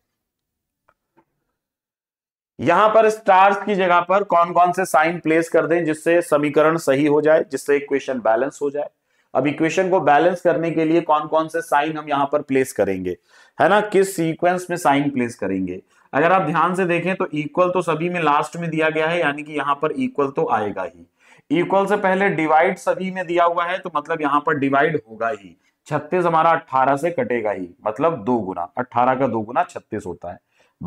यहां पर स्टार्स की जगह पर कौन कौन से साइन प्लेस कर दें जिससे समीकरण सही हो जाए जिससे इक्वेशन बैलेंस हो जाए अब इक्वेशन को बैलेंस करने के लिए कौन कौन से साइन हम यहां पर प्लेस करेंगे है ना किस सीक्वेंस में साइन प्लेस करेंगे अगर आप ध्यान से देखें तो इक्वल तो सभी में लास्ट में दिया गया है यानी कि यहां पर इक्वल तो आएगा ही इक्वल से पहले डिवाइड सभी में दिया हुआ है तो मतलब यहां पर डिवाइड होगा ही छत्तीस हमारा अट्ठारह से कटेगा ही मतलब दो गुना अट्ठारह का दो गुना छत्तीस होता है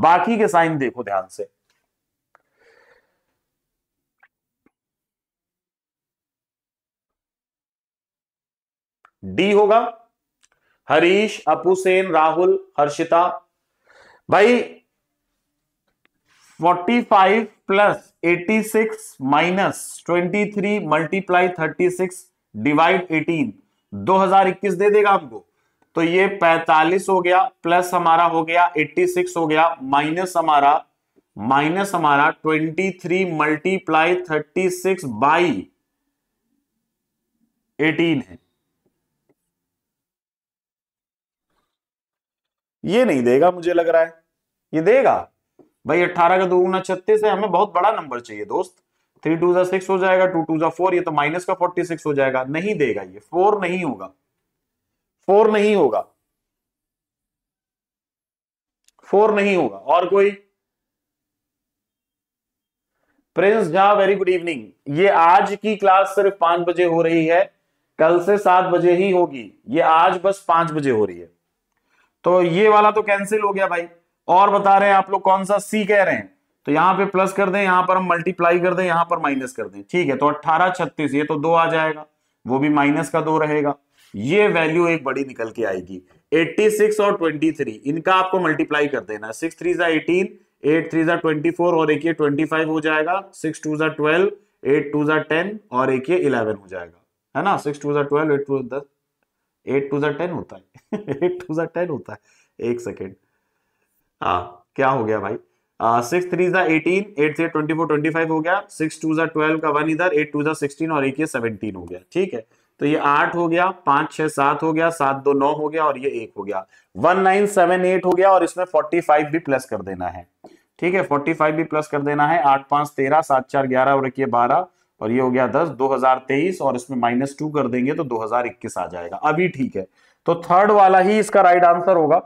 बाकी के साइन देखो ध्यान से डी होगा हरीश सेन राहुल हर्षिता भाई 45 प्लस 86 माइनस 23 मल्टीप्लाई 36 डिवाइड 18 2021 दे देगा हमको तो ये 45 हो गया प्लस हमारा हो गया 86 हो गया माइनस हमारा माइनस हमारा 23 मल्टीप्लाई 36 बाई 18 है ये नहीं देगा मुझे लग रहा है ये देगा भाई अट्ठारह का दो गुना छत्तीस है हमें बहुत बड़ा नंबर चाहिए दोस्त थ्री टू जा सिक्स हो जाएगा टू टू जा फोर ये तो माइनस का फोर्टी सिक्स हो जाएगा नहीं देगा ये फोर नहीं होगा फोर नहीं होगा फोर नहीं होगा और कोई Prince Jha very good evening ये आज की क्लास सिर्फ पांच बजे हो रही है कल से सात बजे ही होगी ये आज बस पांच बजे हो रही है तो ये वाला तो कैंसिल हो गया भाई और बता रहे हैं आप लोग कौन सा सी कह रहे हैं तो यहां पे प्लस कर दें यहां पर हम मल्टीप्लाई कर दें यहां पर माइनस कर दें ठीक है तो अट्ठारह छत्तीस ये तो दो आ जाएगा वो भी माइनस का दो रहेगा ये वैल्यू एक बड़ी निकल के आएगी 86 और 23 इनका आपको मल्टीप्लाई कर देना सिक्स थ्री जा एटीन एट थ्री जा ट्वेंटी फोर और एक ये ट्वेंटी फाइव हो जाएगा सिक्स टू जा ट्वेल्व एट टू जा टेन और एक ये इलेवन हो जाएगा है ना सिक्स टू जा ट्वेल्व एट टू दस एट टू ज़ा होता है एट टू ज़ा होता है एक सेकेंड हाँ क्या हो गया भाई सिक्स थ्री ज़ा eighteen eight three twenty four twenty five हो गया सिक्स टू ज़ा ट्वेल्व का वन इधर एट टू ज़ा सिक्सटीन और एक ये सेवनटीन हो गया ठीक है तो ये आठ हो गया पांच छह सात हो गया सात दो नौ हो गया और ये एक हो गया वन नाइन सेवन एट हो गया और इसमें फोर्टी फाइव भी प्लस कर देना है ठीक है फोर्टी फाइव भी प्लस कर देना है आठ पांच तेरह सात चार ग्यारह और एक ये बारह और ये हो गया दस तेईस और इसमें माइनस टू कर देंगे तो 2021 आ जाएगा अभी ठीक है तो थर्ड वाला ही इसका राइट आंसर होगा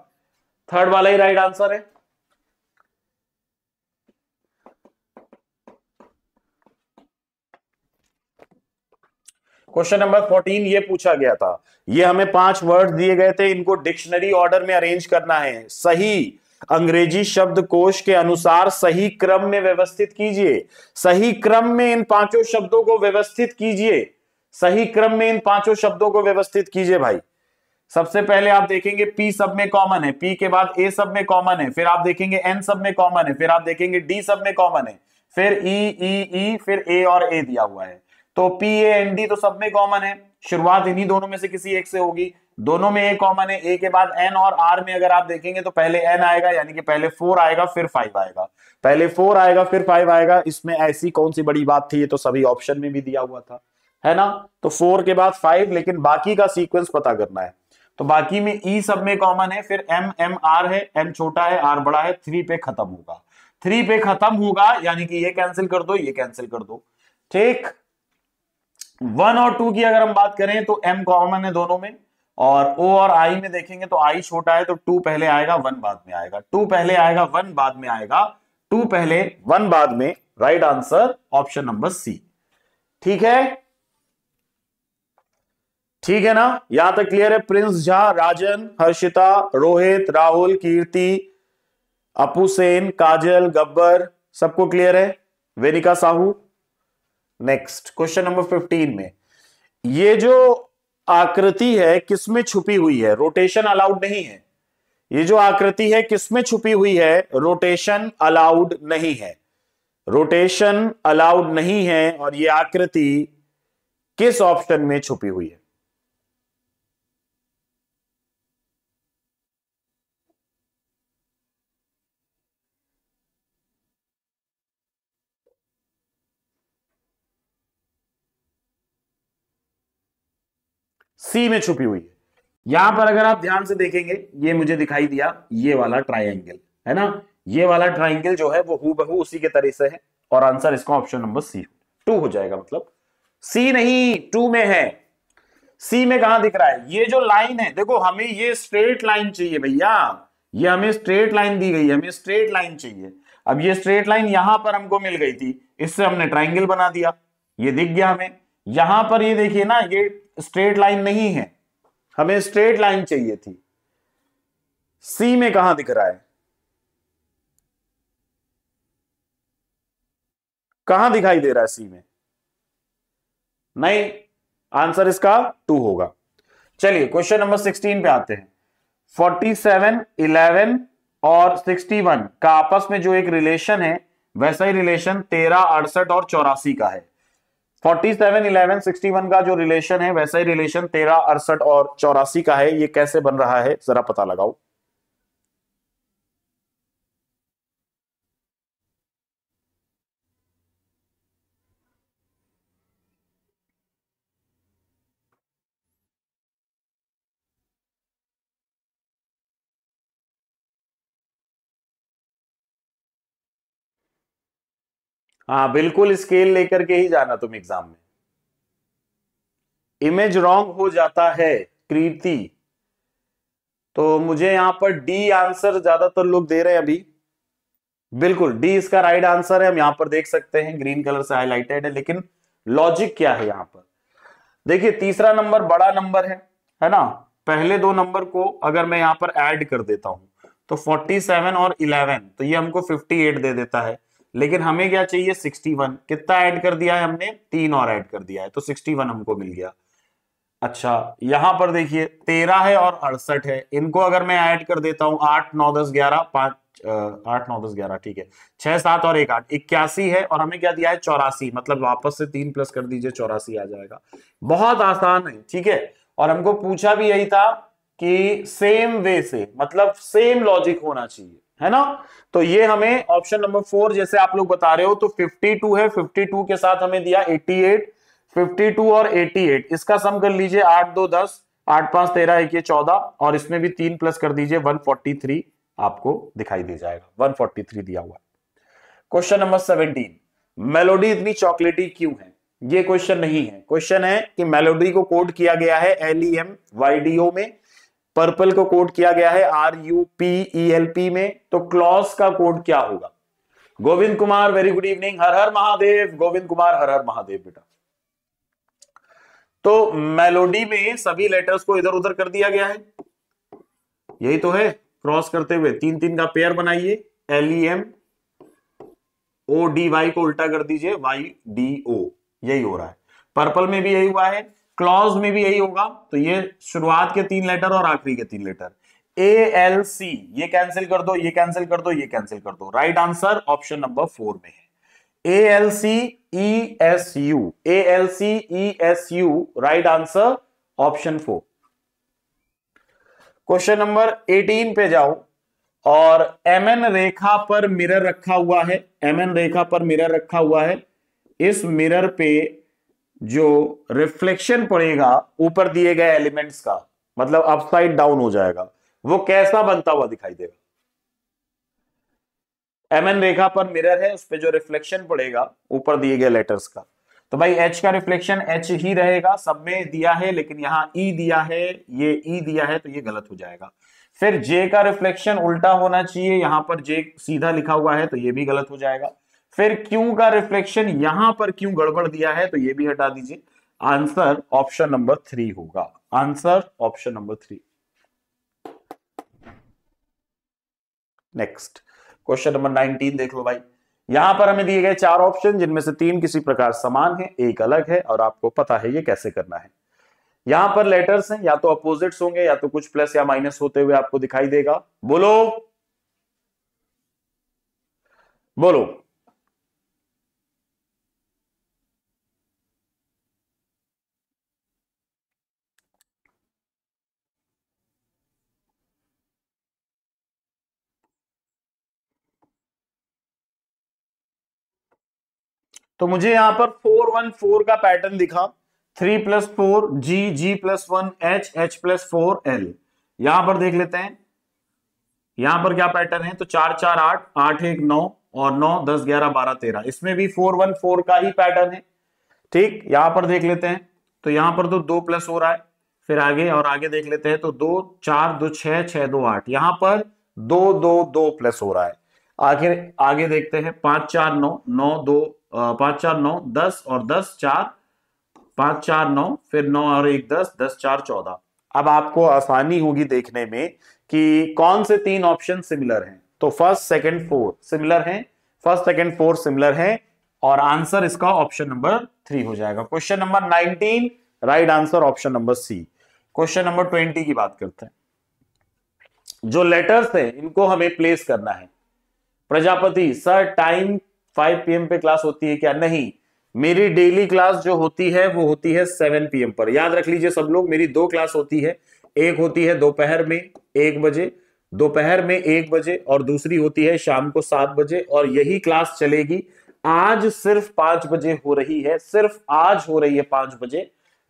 थर्ड वाला ही राइट आंसर है क्वेश्चन नंबर फोर्टीन ये पूछा गया था ये हमें पांच वर्ड दिए गए थे इनको डिक्शनरी ऑर्डर में अरेंज करना है सही अंग्रेजी शब्द कोश के अनुसार सही क्रम में व्यवस्थित कीजिए सही क्रम में इन पांचों शब्दों को व्यवस्थित कीजिए सही क्रम में इन पांचों शब्दों को व्यवस्थित कीजिए भाई सबसे पहले आप देखेंगे पी सब में कॉमन है पी के बाद ए सब में कॉमन है फिर आप देखेंगे एन सब में कॉमन है फिर आप देखेंगे डी सब में कॉमन है फिर E E ई e, फिर ए और ए दिया हुआ है तो पी ए एन डी तो सब में कॉमन है शुरुआत इन्हीं दोनों में से किसी एक से होगी दोनों में ए कॉमन है ए के बाद एन और आर में अगर आप देखेंगे तो पहले एन आएगा यानी कि पहले फोर आएगा फिर फाइव आएगा पहले फोर आएगा फिर फाइव आएगा इसमें ऐसी कौन सी बड़ी बात थी ये तो सभी ऑप्शन में भी दिया हुआ था है ना तो फोर के बाद फाइव लेकिन बाकी का सीक्वेंस पता करना है तो बाकी में ई e सब में कॉमन है फिर एम एम आर है एम छोटा है आर बड़ा है थ्री पे खत्म होगा थ्री पे खत्म होगा यानी कि ये कैंसिल कर दो ये कैंसिल कर दो ठीक वन और टू की अगर हम बात करें तो एम कॉमन है दोनों में और ओ और आई में देखेंगे तो आई छोटा है तो टू पहले आएगा वन बाद में आएगा टू पहले आएगा वन बाद में आएगा टू पहले वन बाद में right answer option number C ठीक है ठीक है ना यहां तक क्लियर है प्रिंस झा राजन हर्षिता रोहित राहुल कीर्ति अपू सेन काजल गब्बर सबको क्लियर है Venika Sahu next question number fifteen में ये जो आकृति है किसमें छुपी हुई है रोटेशन अलाउड नहीं है ये जो आकृति है किसमें छुपी हुई है रोटेशन अलाउड नहीं है रोटेशन अलाउड नहीं है और ये आकृति किस ऑप्शन में छुपी हुई है सी में छुपी हुई है यहां पर अगर आप ध्यान से देखेंगे ये मुझे दिखाई दिया ये वाला ट्राइंगल है ना ये वाला ट्राइंगल जो है वो हु बहु उसी के तरह से है और आंसर इसका ऑप्शन नंबर सी टू हो जाएगा मतलब सी नहीं टू में है सी में कहा दिख रहा है ये जो लाइन है देखो हमें ये स्ट्रेट लाइन चाहिए भैया ये हमें स्ट्रेट लाइन दी गई है हमें स्ट्रेट लाइन चाहिए अब ये स्ट्रेट लाइन यहां पर हमको मिल गई थी इससे हमने ट्राइंगल बना दिया ये दिख गया हमें यहां पर ये देखिए ना ये स्ट्रेट लाइन नहीं है हमें स्ट्रेट लाइन चाहिए थी सी में कहा दिख रहा है कहां दिखाई दे रहा है सी में नहीं आंसर इसका टू होगा चलिए क्वेश्चन नंबर सिक्सटीन पे आते हैं फोर्टी सेवन इलेवन और सिक्सटी वन का आपस में जो एक रिलेशन है वैसा ही रिलेशन तेरह अड़सठ और चौरासी का है forty seven eleven sixty one का जो रिलेशन है वैसा ही रिलेशन तेरह अड़सठ और चौरासी का है ये कैसे बन रहा है जरा पता लगाओ हाँ बिल्कुल स्केल लेकर के ही जाना तुम एग्जाम में इमेज रॉन्ग हो जाता है कृति तो मुझे यहां पर डी आंसर ज्यादातर लोग दे रहे हैं अभी बिल्कुल डी इसका राइट आंसर है हम यहां पर देख सकते हैं ग्रीन कलर से हाईलाइटेड है लेकिन लॉजिक क्या है यहां पर देखिए तीसरा नंबर बड़ा नंबर है है ना पहले दो नंबर को अगर मैं यहां पर ऐड कर देता हूं तो 47 और 11 तो ये हमको 58 दे देता है लेकिन हमें क्या चाहिए 61 कितना ऐड कर दिया है हमने तीन और ऐड कर दिया है तो 61 हमको मिल गया अच्छा यहां पर देखिए तेरह है और अड़सठ है इनको अगर मैं ऐड कर देता हूं आठ नौ दस ग्यारह पांच आठ नौ दस ग्यारह ठीक है छह सात और एक आठ इक्यासी है और हमें क्या दिया है चौरासी मतलब वापस से तीन प्लस कर दीजिए चौरासी आ जाएगा बहुत आसान है ठीक है और हमको पूछा भी यही था कि सेम वे से मतलब सेम लॉजिक होना चाहिए है ना तो ये हमें ऑप्शन नंबर फोर जैसे आप लोग बता रहे हो तो 52 है 52 के साथ हमें दिया 88 52 और 88 इसका सम कर लीजिए आठ दो दस आठ पांच तेरह एक ये चौदह और इसमें भी तीन प्लस कर दीजिए 143 आपको दिखाई दे जाएगा 143 दिया हुआ क्वेश्चन नंबर 17 मेलोडी इतनी चॉकलेटी क्यों है ये क्वेश्चन नहीं है क्वेश्चन है कि मेलोडी को कोड किया गया है L E M Y D O में पर्पल को कोड किया गया है R U P E L P में तो क्लॉस का कोड क्या होगा Govind Kumar very good evening Har Har Mahadev Govind Kumar Har Har Mahadev बेटा तो मेलोडी में सभी लेटर्स को इधर उधर कर दिया गया है यही तो है क्रॉस करते हुए तीन तीन का पेयर बनाइए L E M O D Y को उल्टा कर दीजिए वाई डी ओ यही हो रहा है पर्पल में भी यही हुआ है क्लॉज में भी यही होगा तो ये शुरुआत के तीन लेटर और आखिरी के तीन लेटर ए एल सी ये कैंसिल कर दो ये कैंसिल कर दो ये कैंसिल कर दो right answer option number four में है A L C E S U A L C E S U right answer option four question number eighteen पे जाओ और एम एन रेखा पर मिरर रखा हुआ है एम एन रेखा पर मिरर रखा हुआ है इस मिरर पे जो रिफ्लेक्शन पड़ेगा ऊपर दिए गए एलिमेंट्स का मतलब अपसाइड डाउन हो जाएगा वो कैसा बनता हुआ दिखाई देगा एम एन रेखा पर मिरर है उस पर जो रिफ्लेक्शन पड़ेगा ऊपर दिए गए लेटर्स का तो भाई एच का रिफ्लेक्शन एच ही रहेगा सब में दिया है लेकिन यहाँ ई e दिया है ये ई e दिया है तो ये गलत हो जाएगा फिर जे का रिफ्लेक्शन उल्टा होना चाहिए यहां पर जे सीधा लिखा हुआ है तो ये भी गलत हो जाएगा फिर क्यू का रिफ्लेक्शन यहां पर क्यों गड़बड़ दिया है तो ये भी हटा दीजिए आंसर ऑप्शन नंबर थ्री होगा answer option number three next question number nineteen देख लो भाई यहां पर हमें दिए गए चार ऑप्शन जिनमें से तीन किसी प्रकार समान है एक अलग है और आपको पता है ये कैसे करना है यहां पर लेटर्स हैं या तो अपोजिट्स होंगे या तो कुछ प्लस या माइनस होते हुए आपको दिखाई देगा बोलो बोलो तो मुझे यहां पर फोर वन फोर का पैटर्न दिखा three plus four G G plus one H H plus four L यहां पर देख लेते हैं यहां पर क्या पैटर्न है तो चार चार आठ आठ एक नौ और नौ दस ग्यारह बारह तेरह इसमें भी फोर वन फोर का ही पैटर्न है ठीक यहां पर देख लेते हैं तो यहां पर तो दो प्लस हो रहा है फिर आगे और आगे देख लेते हैं तो दो चार दो छह छह दो आठ यहां पर दो दो दो प्लस हो रहा है आखिर आगे देखते हैं पांच चार नौ नौ दो पांच चार नौ दस और दस चार पांच चार नौ फिर नौ और एक दस दस चार चौदह अब आपको आसानी होगी देखने में कि कौन से तीन ऑप्शन सिमिलर हैं तो फर्स्ट सेकंड फोर सिमिलर हैं फर्स्ट सेकंड फोर सिमिलर हैं और आंसर इसका ऑप्शन नंबर थ्री हो जाएगा question number nineteen right answer option number C question number twenty की बात करते हैं जो लेटर्स हैं इनको हमें प्लेस करना है प्रजापति सर टाइम 5 पीएम पे क्लास होती है क्या नहीं मेरी डेली क्लास जो होती है वो होती है सेवन पीएम पर याद रख लीजिए सब लोग मेरी दो क्लास होती है एक होती है दोपहर में एक बजे दोपहर में एक बजे और दूसरी होती है शाम को सात बजे और यही क्लास चलेगी आज सिर्फ पांच बजे हो रही है सिर्फ आज हो रही है पांच बजे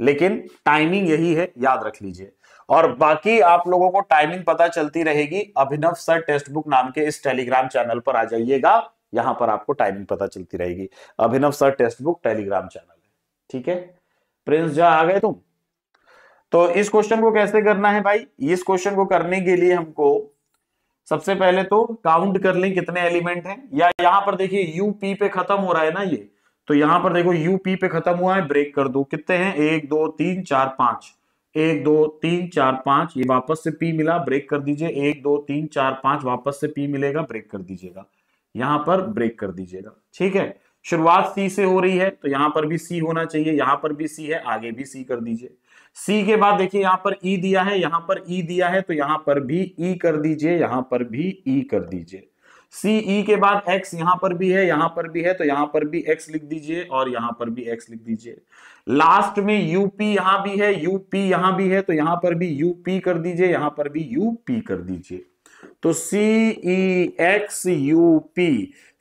लेकिन टाइमिंग यही है याद रख लीजिए और बाकी आप लोगों को टाइमिंग पता चलती रहेगी अभिनव सर टेक्स्ट बुक नाम के इस टेलीग्राम चैनल पर आ जाइएगा यहां पर आपको टाइमिंग पता चलती रहेगी Abhinav sir text book Telegram channel है ठीक है प्रिंस झा आ गए तुम तो इस क्वेश्चन को कैसे करना है भाई इस क्वेश्चन को करने के लिए हमको सबसे पहले तो काउंट कर लें कितने एलिमेंट हैं या यहाँ पर देखिए यू पी पे खत्म हो रहा है ना ये तो यहाँ पर देखो यू पी पे खत्म हुआ है ब्रेक कर दो कितने हैं एक दो तीन चार पांच एक दो तीन चार पांच ये वापस से पी मिला ब्रेक कर दीजिए एक दो तीन चार पांच वापस से पी मिलेगा ब्रेक कर दीजिएगा यहां पर ब्रेक कर दीजिएगा ठीक है शुरुआत सी से हो रही है तो यहां पर भी सी होना चाहिए यहां पर भी सी है आगे भी सी कर दीजिए सी के बाद देखिए यहां पर ई दिया है यहां पर ई दिया है तो यहां पर भी ई कर दीजिए यहां पर भी ई कर दीजिए सी ई के बाद एक्स यहां पर भी है यहां पर भी है तो यहां पर भी एक्स लिख दीजिए और यहां पर भी एक्स लिख दीजिए लास्ट में यूपी यहां भी है यूपी यहां भी है तो यहां पर भी यूपी कर दीजिए यहां पर भी यूपी कर दीजिए तो C X U P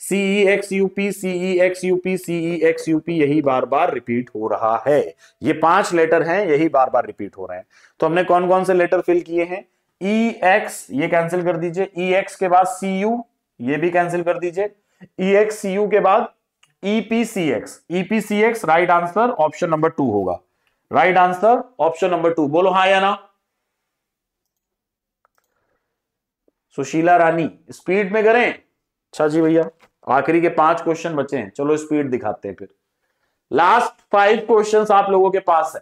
CE X UP CE X UP CE X UP यही बार बार रिपीट हो रहा है ये पांच लेटर हैं यही बार बार रिपीट हो रहे हैं तो हमने कौन कौन से लेटर फिल किए हैं ई e एक्स ये कैंसिल कर दीजिए ई e एक्स के बाद सी यू ये भी कैंसिल कर दीजिए ई एक्स सी यू के बाद EPCX EPCX right answer option number two होगा right answer option number two बोलो हाँ या ना सुशीला रानी स्पीड में करें अच्छा जी भैया आखिरी के पांच क्वेश्चन बचे हैं चलो स्पीड दिखाते हैं फिर लास्ट फाइव क्वेश्चन आप लोगों के पास है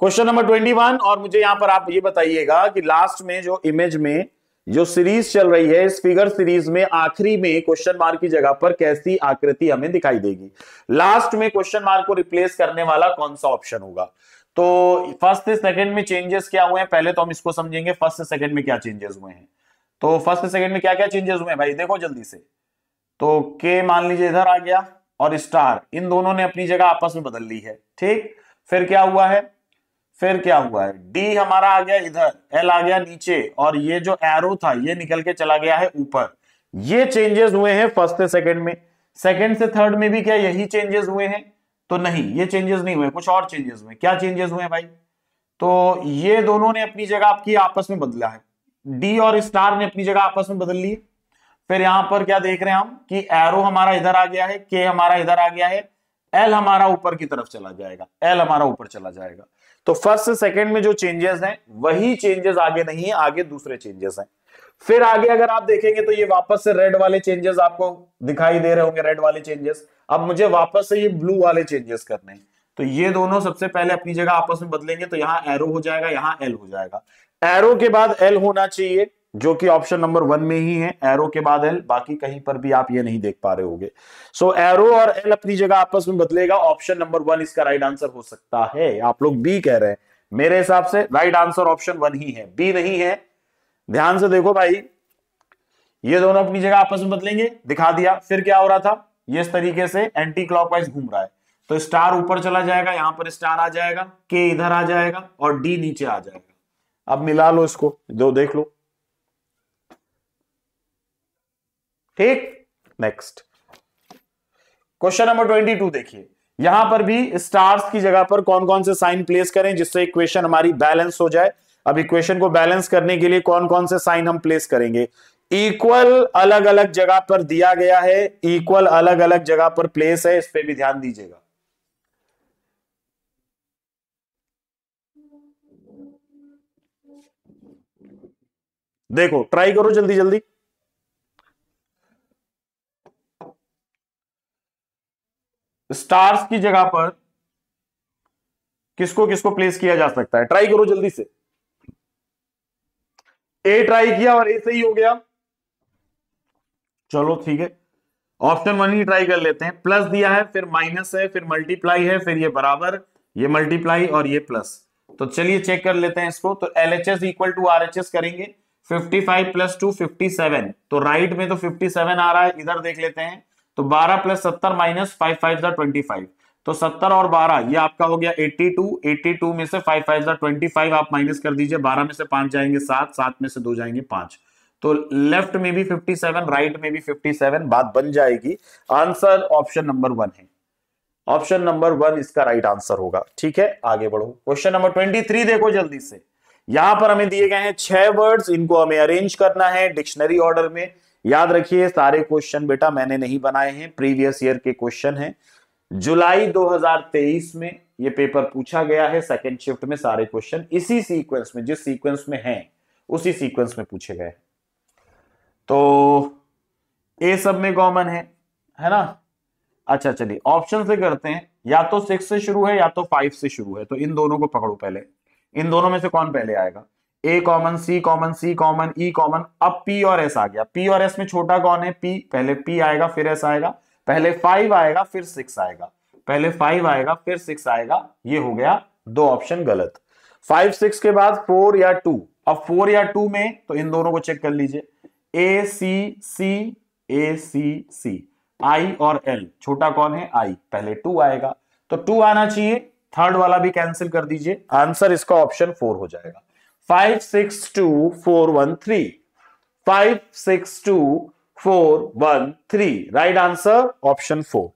क्वेश्चन नंबर ट्वेंटी वन और मुझे यहां पर आप ये बताइएगा कि लास्ट में जो इमेज में जो सीरीज चल रही है इस फिगर सीरीज में आखिरी में क्वेश्चन मार्क की जगह पर कैसी आकृति हमें दिखाई देगी लास्ट में क्वेश्चन मार्क को रिप्लेस करने वाला कौन सा ऑप्शन होगा तो फर्स्ट सेकंड में चेंजेस क्या हुए हैं पहले तो हम इसको समझेंगे फर्स्ट सेकंड में क्या चेंजेस हुए हैं तो फर्स्ट सेकंड में क्या क्या चेंजेस हुए हैं भाई देखो जल्दी से तो के मान लीजिए इधर आ गया और स्टार इन दोनों ने अपनी जगह आपस में बदल ली है ठीक फिर क्या हुआ है फिर क्या हुआ है डी हमारा आ गया इधर एल आ गया नीचे और ये जो एरो था ये निकल के चला गया है ऊपर ये चेंजेस हुए हैं फर्स्ट सेकंड में सेकंड से थर्ड में भी क्या यही चेंजेस हुए हैं तो नहीं ये चेंजेस नहीं हुए कुछ और चेंजेस हुए क्या चेंजेस हुए भाई तो ये दोनों ने अपनी जगह आपकी आपस में बदला है डी और स्टार ने अपनी जगह आपस में बदल ली फिर यहां पर क्या देख रहे हैं हम कि एरो हमारा इधर आ गया है के हमारा इधर आ गया है एल हमारा ऊपर की तरफ चला जाएगा एल हमारा ऊपर चला जाएगा तो फर्स्ट सेकेंड सेकंड में जो चेंजेस हैं वही चेंजेस आगे नहीं है आगे दूसरे चेंजेस हैं फिर आगे अगर आप देखेंगे तो ये वापस से रेड वाले चेंजेस आपको दिखाई दे रहे होंगे रेड वाले चेंजेस अब मुझे वापस से ये ब्लू वाले चेंजेस करने हैं तो ये दोनों सबसे पहले अपनी जगह आपस में बदलेंगे तो यहाँ एरो हो जाएगा यहाँ एल हो जाएगा एरो के बाद एल होना चाहिए जो कि ऑप्शन नंबर वन में ही है एरो के बाद एल बाकी कहीं पर भी आप ये नहीं देख पा रहे होगे सो so, एरो और एल अपनी जगह आपस में बदलेगा ऑप्शन नंबर वन इसका राइट आंसर हो सकता है आप लोग बी कह रहे हैं मेरे हिसाब से राइट आंसर ऑप्शन वन ही है बी नहीं है ध्यान से देखो भाई ये दोनों अपनी जगह आपस में बदलेंगे दिखा दिया फिर क्या हो रहा था ये इस तरीके से एंटी क्लॉकवाइज घूम रहा है तो स्टार ऊपर चला जाएगा यहां पर स्टार आ जाएगा के इधर आ जाएगा और डी नीचे आ जाएगा अब मिला लो इसको दो देख लो ठीक next question number twenty two देखिए यहां पर भी स्टार्स की जगह पर कौन कौन से साइन प्लेस करें जिससे इक्वेशन हमारी बैलेंस हो जाए अब इक्वेशन को बैलेंस करने के लिए कौन कौन से साइन हम प्लेस करेंगे इक्वल अलग अलग जगह पर दिया गया है इक्वल अलग अलग जगह पर प्लेस है इस पर भी ध्यान दीजिएगा देखो ट्राई करो जल्दी जल्दी स्टार्स की जगह पर किसको किसको प्लेस किया जा सकता है ट्राई करो जल्दी से ए ट्राई किया और ए सही हो गया चलो ठीक है ऑप्शन वन ही ट्राई कर लेते हैं प्लस दिया है फिर माइनस है फिर मल्टीप्लाई है फिर ये बराबर ये मल्टीप्लाई और ये प्लस तो चलिए चेक कर लेते हैं इसको तो L H S equal to R H S करेंगे fifty five plus two fifty seven तो राइट में तो फिफ्टी सेवन आ रहा है इधर देख लेते हैं तो बारह प्लस सत्तर minus five five twenty five तो सत्तर और बारह ये आपका हो गया एट्टी टू एट्टी टू में से फाइव फाइव ट्वेंटी फाइव आप माइनस कर दीजिए बारह में से पांच जाएंगे सात सात में से दो जाएंगे पांच तो लेफ्ट में भी फिफ्टी सेवन राइट में भी फिफ्टी सेवन बात बन जाएगी आंसर ऑप्शन नंबर वन है ऑप्शन नंबर वन इसका राइट आंसर होगा ठीक है आगे बढ़ो क्वेश्चन नंबर ट्वेंटी थ्री देखो जल्दी से यहां पर हमें दिए गए हैं छह वर्ड्स इनको हमें अरेंज करना है डिक्शनरी ऑर्डर में याद रखिए सारे क्वेश्चन बेटा मैंने नहीं बनाए हैं प्रीवियस ईयर के क्वेश्चन हैं जुलाई 2023 में ये पेपर पूछा गया है सेकेंड शिफ्ट में सारे क्वेश्चन इसी सीक्वेंस में जिस सीक्वेंस में हैं उसी सीक्वेंस में पूछे गए तो ए सब में कॉमन है है ना अच्छा चलिए ऑप्शन से करते हैं या तो सिक्स से शुरू है या तो फाइव से शुरू है तो इन दोनों को पकड़ो पहले इन दोनों में से कौन पहले आएगा A common C common C common E common अब पी और एस आ गया पी और एस में छोटा कौन है पी पहले पी आएगा फिर एस आएगा पहले फाइव आएगा फिर सिक्स आएगा पहले फाइव आएगा फिर सिक्स आएगा ये हो गया दो ऑप्शन गलत फाइव सिक्स के बाद फोर या टू अब फोर या टू में तो इन दोनों को चेक कर लीजिए ए सी सी ए सी सी आई और एल छोटा कौन है आई पहले टू आएगा तो टू आना चाहिए थर्ड वाला भी कैंसिल कर दीजिए आंसर इसका ऑप्शन फोर हो जाएगा five six two four one three five six two four one three right answer option four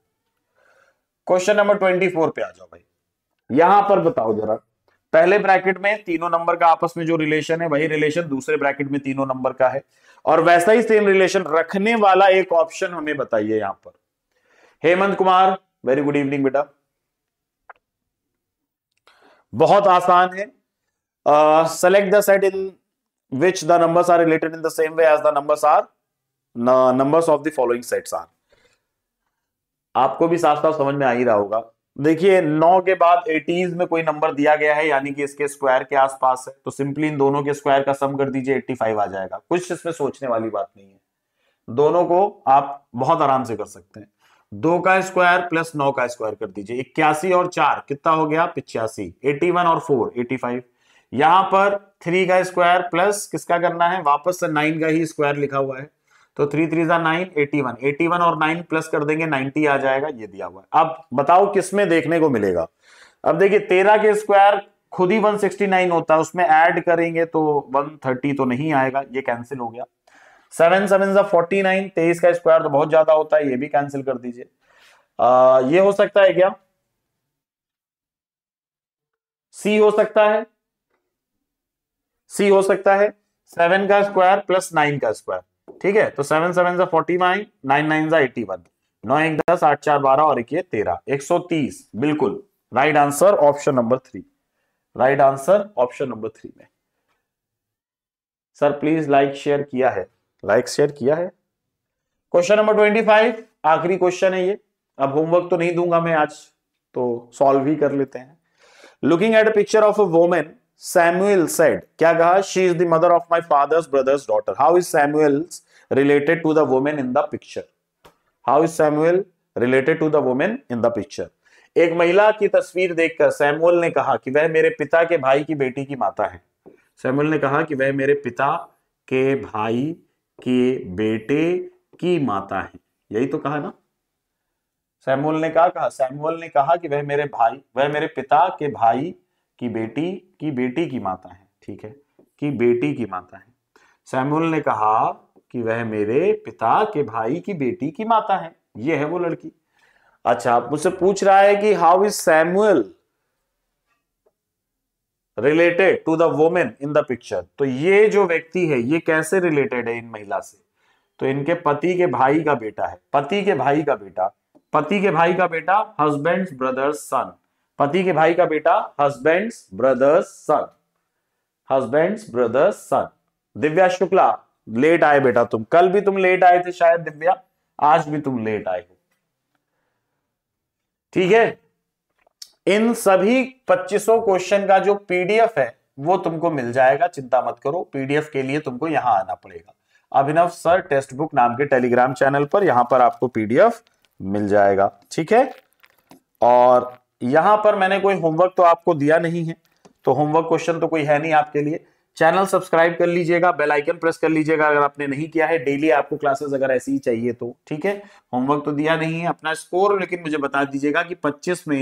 question number twenty four पे आ जाओ भाई यहां पर बताओ जरा पहले ब्रैकेट में तीनों नंबर का आपस में जो रिलेशन है वही रिलेशन दूसरे ब्रैकेट में तीनों नंबर का है और वैसा ही सेम रिलेशन रखने वाला एक ऑप्शन हमें बताइए यहां पर Hemant Kumar very good evening बेटा बहुत आसान है select the set in which the numbers are related in the same way as the numbers are numbers of the following sets are आपको भी साफ साफ समझ में आ ही रहा होगा देखिए नौ के बाद एटीज में कोई नंबर दिया गया है यानी कि इसके स्क्वायर के आसपास है तो सिंपली इन दोनों के स्क्वायर का सम कर दीजिए 85 आ जाएगा कुछ इसमें सोचने वाली बात नहीं है दोनों को आप बहुत आराम से कर सकते हैं दो का स्क्वायर प्लस नौ का स्क्वायर कर दीजिए इक्यासी और चार कितना हो गया पिचासी एटी वन और फोर एटी फाइव यहां पर थ्री का स्क्वायर प्लस किसका करना है वापस से नाइन का ही स्क्वायर लिखा हुआ है तो थ्री थ्री ज़ा nine eighty one eighty one और नाइन प्लस कर देंगे नाइनटी आ जाएगा ये दिया हुआ है अब बताओ किसमें देखने को मिलेगा अब देखिए तेरह के स्क्वायर खुद ही नाइन होता है उसमें ऐड करेंगे तो वन थर्टी तो नहीं आएगा ये कैंसिल हो गया सेवन सेवन जा फोर्टी नाइन तेईस का स्क्वायर तो बहुत ज्यादा होता है ये भी कैंसिल कर दीजिए ये हो सकता है क्या सी हो सकता है सी हो सकता है सेवन का स्क्वायर प्लस नाइन का स्क्वायर ठीक है तो सेवन सेवन सा फोर्टी वाइन नाइन नाइन सा एट्टी वन नौ एक दस आठ चार बारह और एक तेरह एक सौ तीस बिल्कुल right answer option number three right answer option number three में सर प्लीज लाइक शेयर किया है लाइक शेयर किया है क्वेश्चन नंबर ट्वेंटी फाइव आखिरी क्वेश्चन है ये अब होमवर्क तो नहीं दूंगा मैं आज तो सॉल्व ही कर लेते हैं looking at a picture of a women Samuel said क्या कहा she is the mother of my father's brother's daughter how is Samuel's related to the woman in the picture how is samuel related to the woman in the picture एक महिला की तस्वीर देखकर Samuel ने कहा कि वह मेरे पिता के भाई की बेटी की माता है सैमुअल ने कहा कि वह मेरे पिता के भाई के बेटे की माता है यही तो कहा ना सैमुअल ने कहा कहा सैमुअल ने कहा कि वह मेरे भाई वह मेरे पिता के भाई की बेटी की बेटी की माता है ठीक है कि बेटी की माता है सैमुअल ने कहा कि वह मेरे पिता के भाई की बेटी की माता है ये है वो लड़की अच्छा आप मुझसे पूछ रहा है कि how is Samuel related to the women in the picture तो ये जो व्यक्ति है ये कैसे रिलेटेड है इन महिला से तो इनके पति के भाई का बेटा है पति के भाई का बेटा पति के भाई का बेटा हस्बैंड ब्रदर्स सन पति के भाई का बेटा husband brother's son husband brother's son Divya Shukla late आए बेटा तुम कल भी तुम लेट आए थे शायद दिव्या आज भी तुम लेट आए हो ठीक है इन सभी पच्चीसों क्वेश्चन का जो पीडीएफ है वो तुमको मिल जाएगा चिंता मत करो पीडीएफ के लिए तुमको यहां आना पड़ेगा अभिनव सर टेक्स्ट बुक नाम के टेलीग्राम चैनल पर यहां पर आपको पीडीएफ मिल जाएगा ठीक है और यहां पर मैंने कोई होमवर्क तो आपको दिया नहीं है तो होमवर्क क्वेश्चन तो कोई है नहीं आपके लिए चैनल सब्सक्राइब कर लीजिएगा बेल आइकन प्रेस कर लीजिएगा अगर आपने नहीं किया है डेली आपको क्लासेस अगर ऐसी ही चाहिए तो ठीक है होमवर्क तो दिया नहीं है अपना स्कोर लेकिन मुझे बता दीजिएगा कि 25 में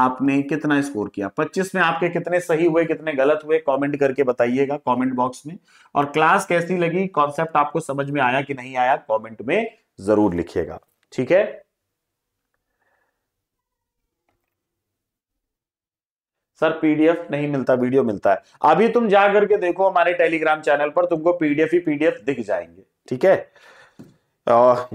आपने कितना स्कोर किया 25 में आपके कितने सही हुए कितने गलत हुए कमेंट करके बताइएगा कमेंट बॉक्स में और क्लास कैसी लगी कॉन्सेप्ट आपको समझ में आया कि नहीं आया कमेंट में जरूर लिखिएगा ठीक है सर पीडीएफ नहीं मिलता वीडियो मिलता है अभी तुम जा करके देखो हमारे टेलीग्राम चैनल पर तुमको पीडीएफ ही पीडीएफ दिख जाएंगे ठीक है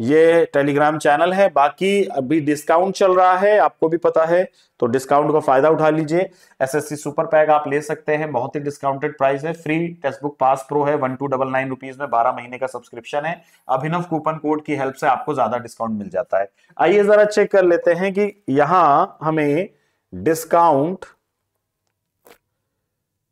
ये टेलीग्राम चैनल है बाकी अभी डिस्काउंट चल रहा है आपको भी पता है तो डिस्काउंट का फायदा उठा लीजिए एसएससी सुपर पैक आप ले सकते हैं बहुत ही डिस्काउंटेड प्राइस है free text book pass pro है one two double nine rupees में बारह महीने का सब्सक्रिप्शन है अभिनव कूपन कोड की हेल्प से आपको ज्यादा डिस्काउंट मिल जाता है आइए जरा चेक कर लेते हैं कि यहां हमें डिस्काउंट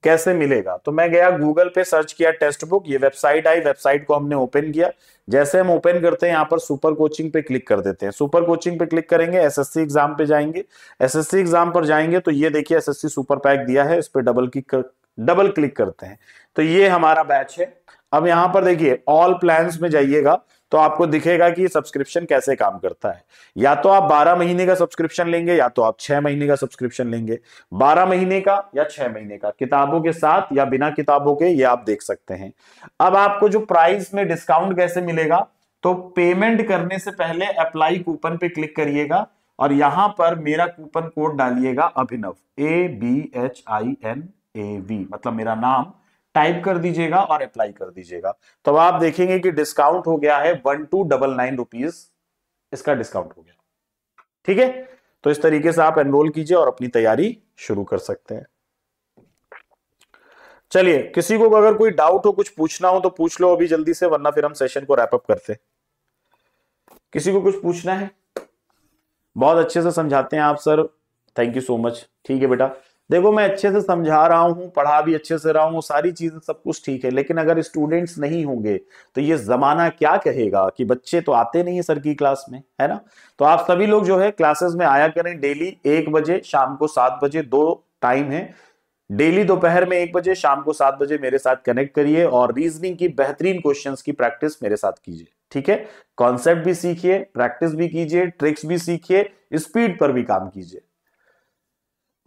कैसे मिलेगा तो मैं गया गूगल पे सर्च किया टेस्ट बुक ये वेबसाइट आई वेबसाइट को हमने ओपन किया जैसे हम ओपन करते हैं यहाँ पर सुपर कोचिंग पे क्लिक कर देते हैं सुपर कोचिंग पे क्लिक करेंगे एसएससी एग्जाम पे जाएंगे एसएससी एग्जाम पर जाएंगे तो ये देखिए एसएससी सुपर पैक दिया है इस पर डबल क्लिक कर डबल क्लिक करते हैं तो ये हमारा बैच है अब यहाँ पर देखिए ऑल प्लान में जाइएगा तो आपको दिखेगा कि सब्सक्रिप्शन कैसे काम करता है या तो आप 12 महीने का सब्सक्रिप्शन लेंगे या तो आप 6 महीने का सब्सक्रिप्शन लेंगे 12 महीने का या 6 महीने का किताबों के साथ या बिना किताबों के ये आप देख सकते हैं अब आपको जो प्राइस में डिस्काउंट कैसे मिलेगा तो पेमेंट करने से पहले अप्लाई कूपन पे क्लिक करिएगा और यहां पर मेरा कूपन कोड डालिएगा Abhinav A B H I N A V मतलब मेरा नाम टाइप कर दीजिएगा और अप्लाई कर दीजिएगा तो अब आप देखेंगे कि डिस्काउंट हो गया है one two double nine rupees इसका डिस्काउंट हो गया ठीक है तो इस तरीके से आप एनरोल कीजिए और अपनी तैयारी शुरू कर सकते हैं चलिए किसी को अगर कोई डाउट हो कुछ पूछना हो तो पूछ लो अभी जल्दी से वरना फिर हम सेशन को रैपअप करते किसी को कुछ पूछना है बहुत अच्छे से समझाते हैं आप sir thank you so much ठीक है बेटा देखो मैं अच्छे से समझा रहा हूँ पढ़ा भी अच्छे से रहा हूँ सारी चीजें सब कुछ ठीक है लेकिन अगर स्टूडेंट्स नहीं होंगे तो ये जमाना क्या कहेगा कि बच्चे तो आते नहीं है सर की क्लास में है ना तो आप सभी लोग जो है क्लासेस में आया करें डेली एक बजे शाम को सात बजे दो टाइम है डेली दोपहर में एक बजे शाम को सात बजे मेरे साथ कनेक्ट करिए और रीजनिंग की बेहतरीन क्वेश्चंस की प्रैक्टिस मेरे साथ कीजिए ठीक है कॉन्सेप्ट भी सीखिए प्रैक्टिस भी कीजिए ट्रिक्स भी सीखिए स्पीड पर भी काम कीजिए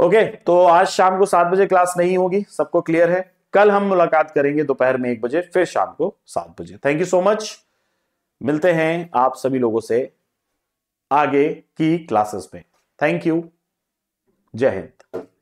ओके तो आज शाम को सात बजे क्लास नहीं होगी सबको क्लियर है कल हम मुलाकात करेंगे दोपहर में एक बजे फिर शाम को सात बजे थैंक यू सो मच मिलते हैं आप सभी लोगों से आगे की क्लासेस में थैंक यू जय हिंद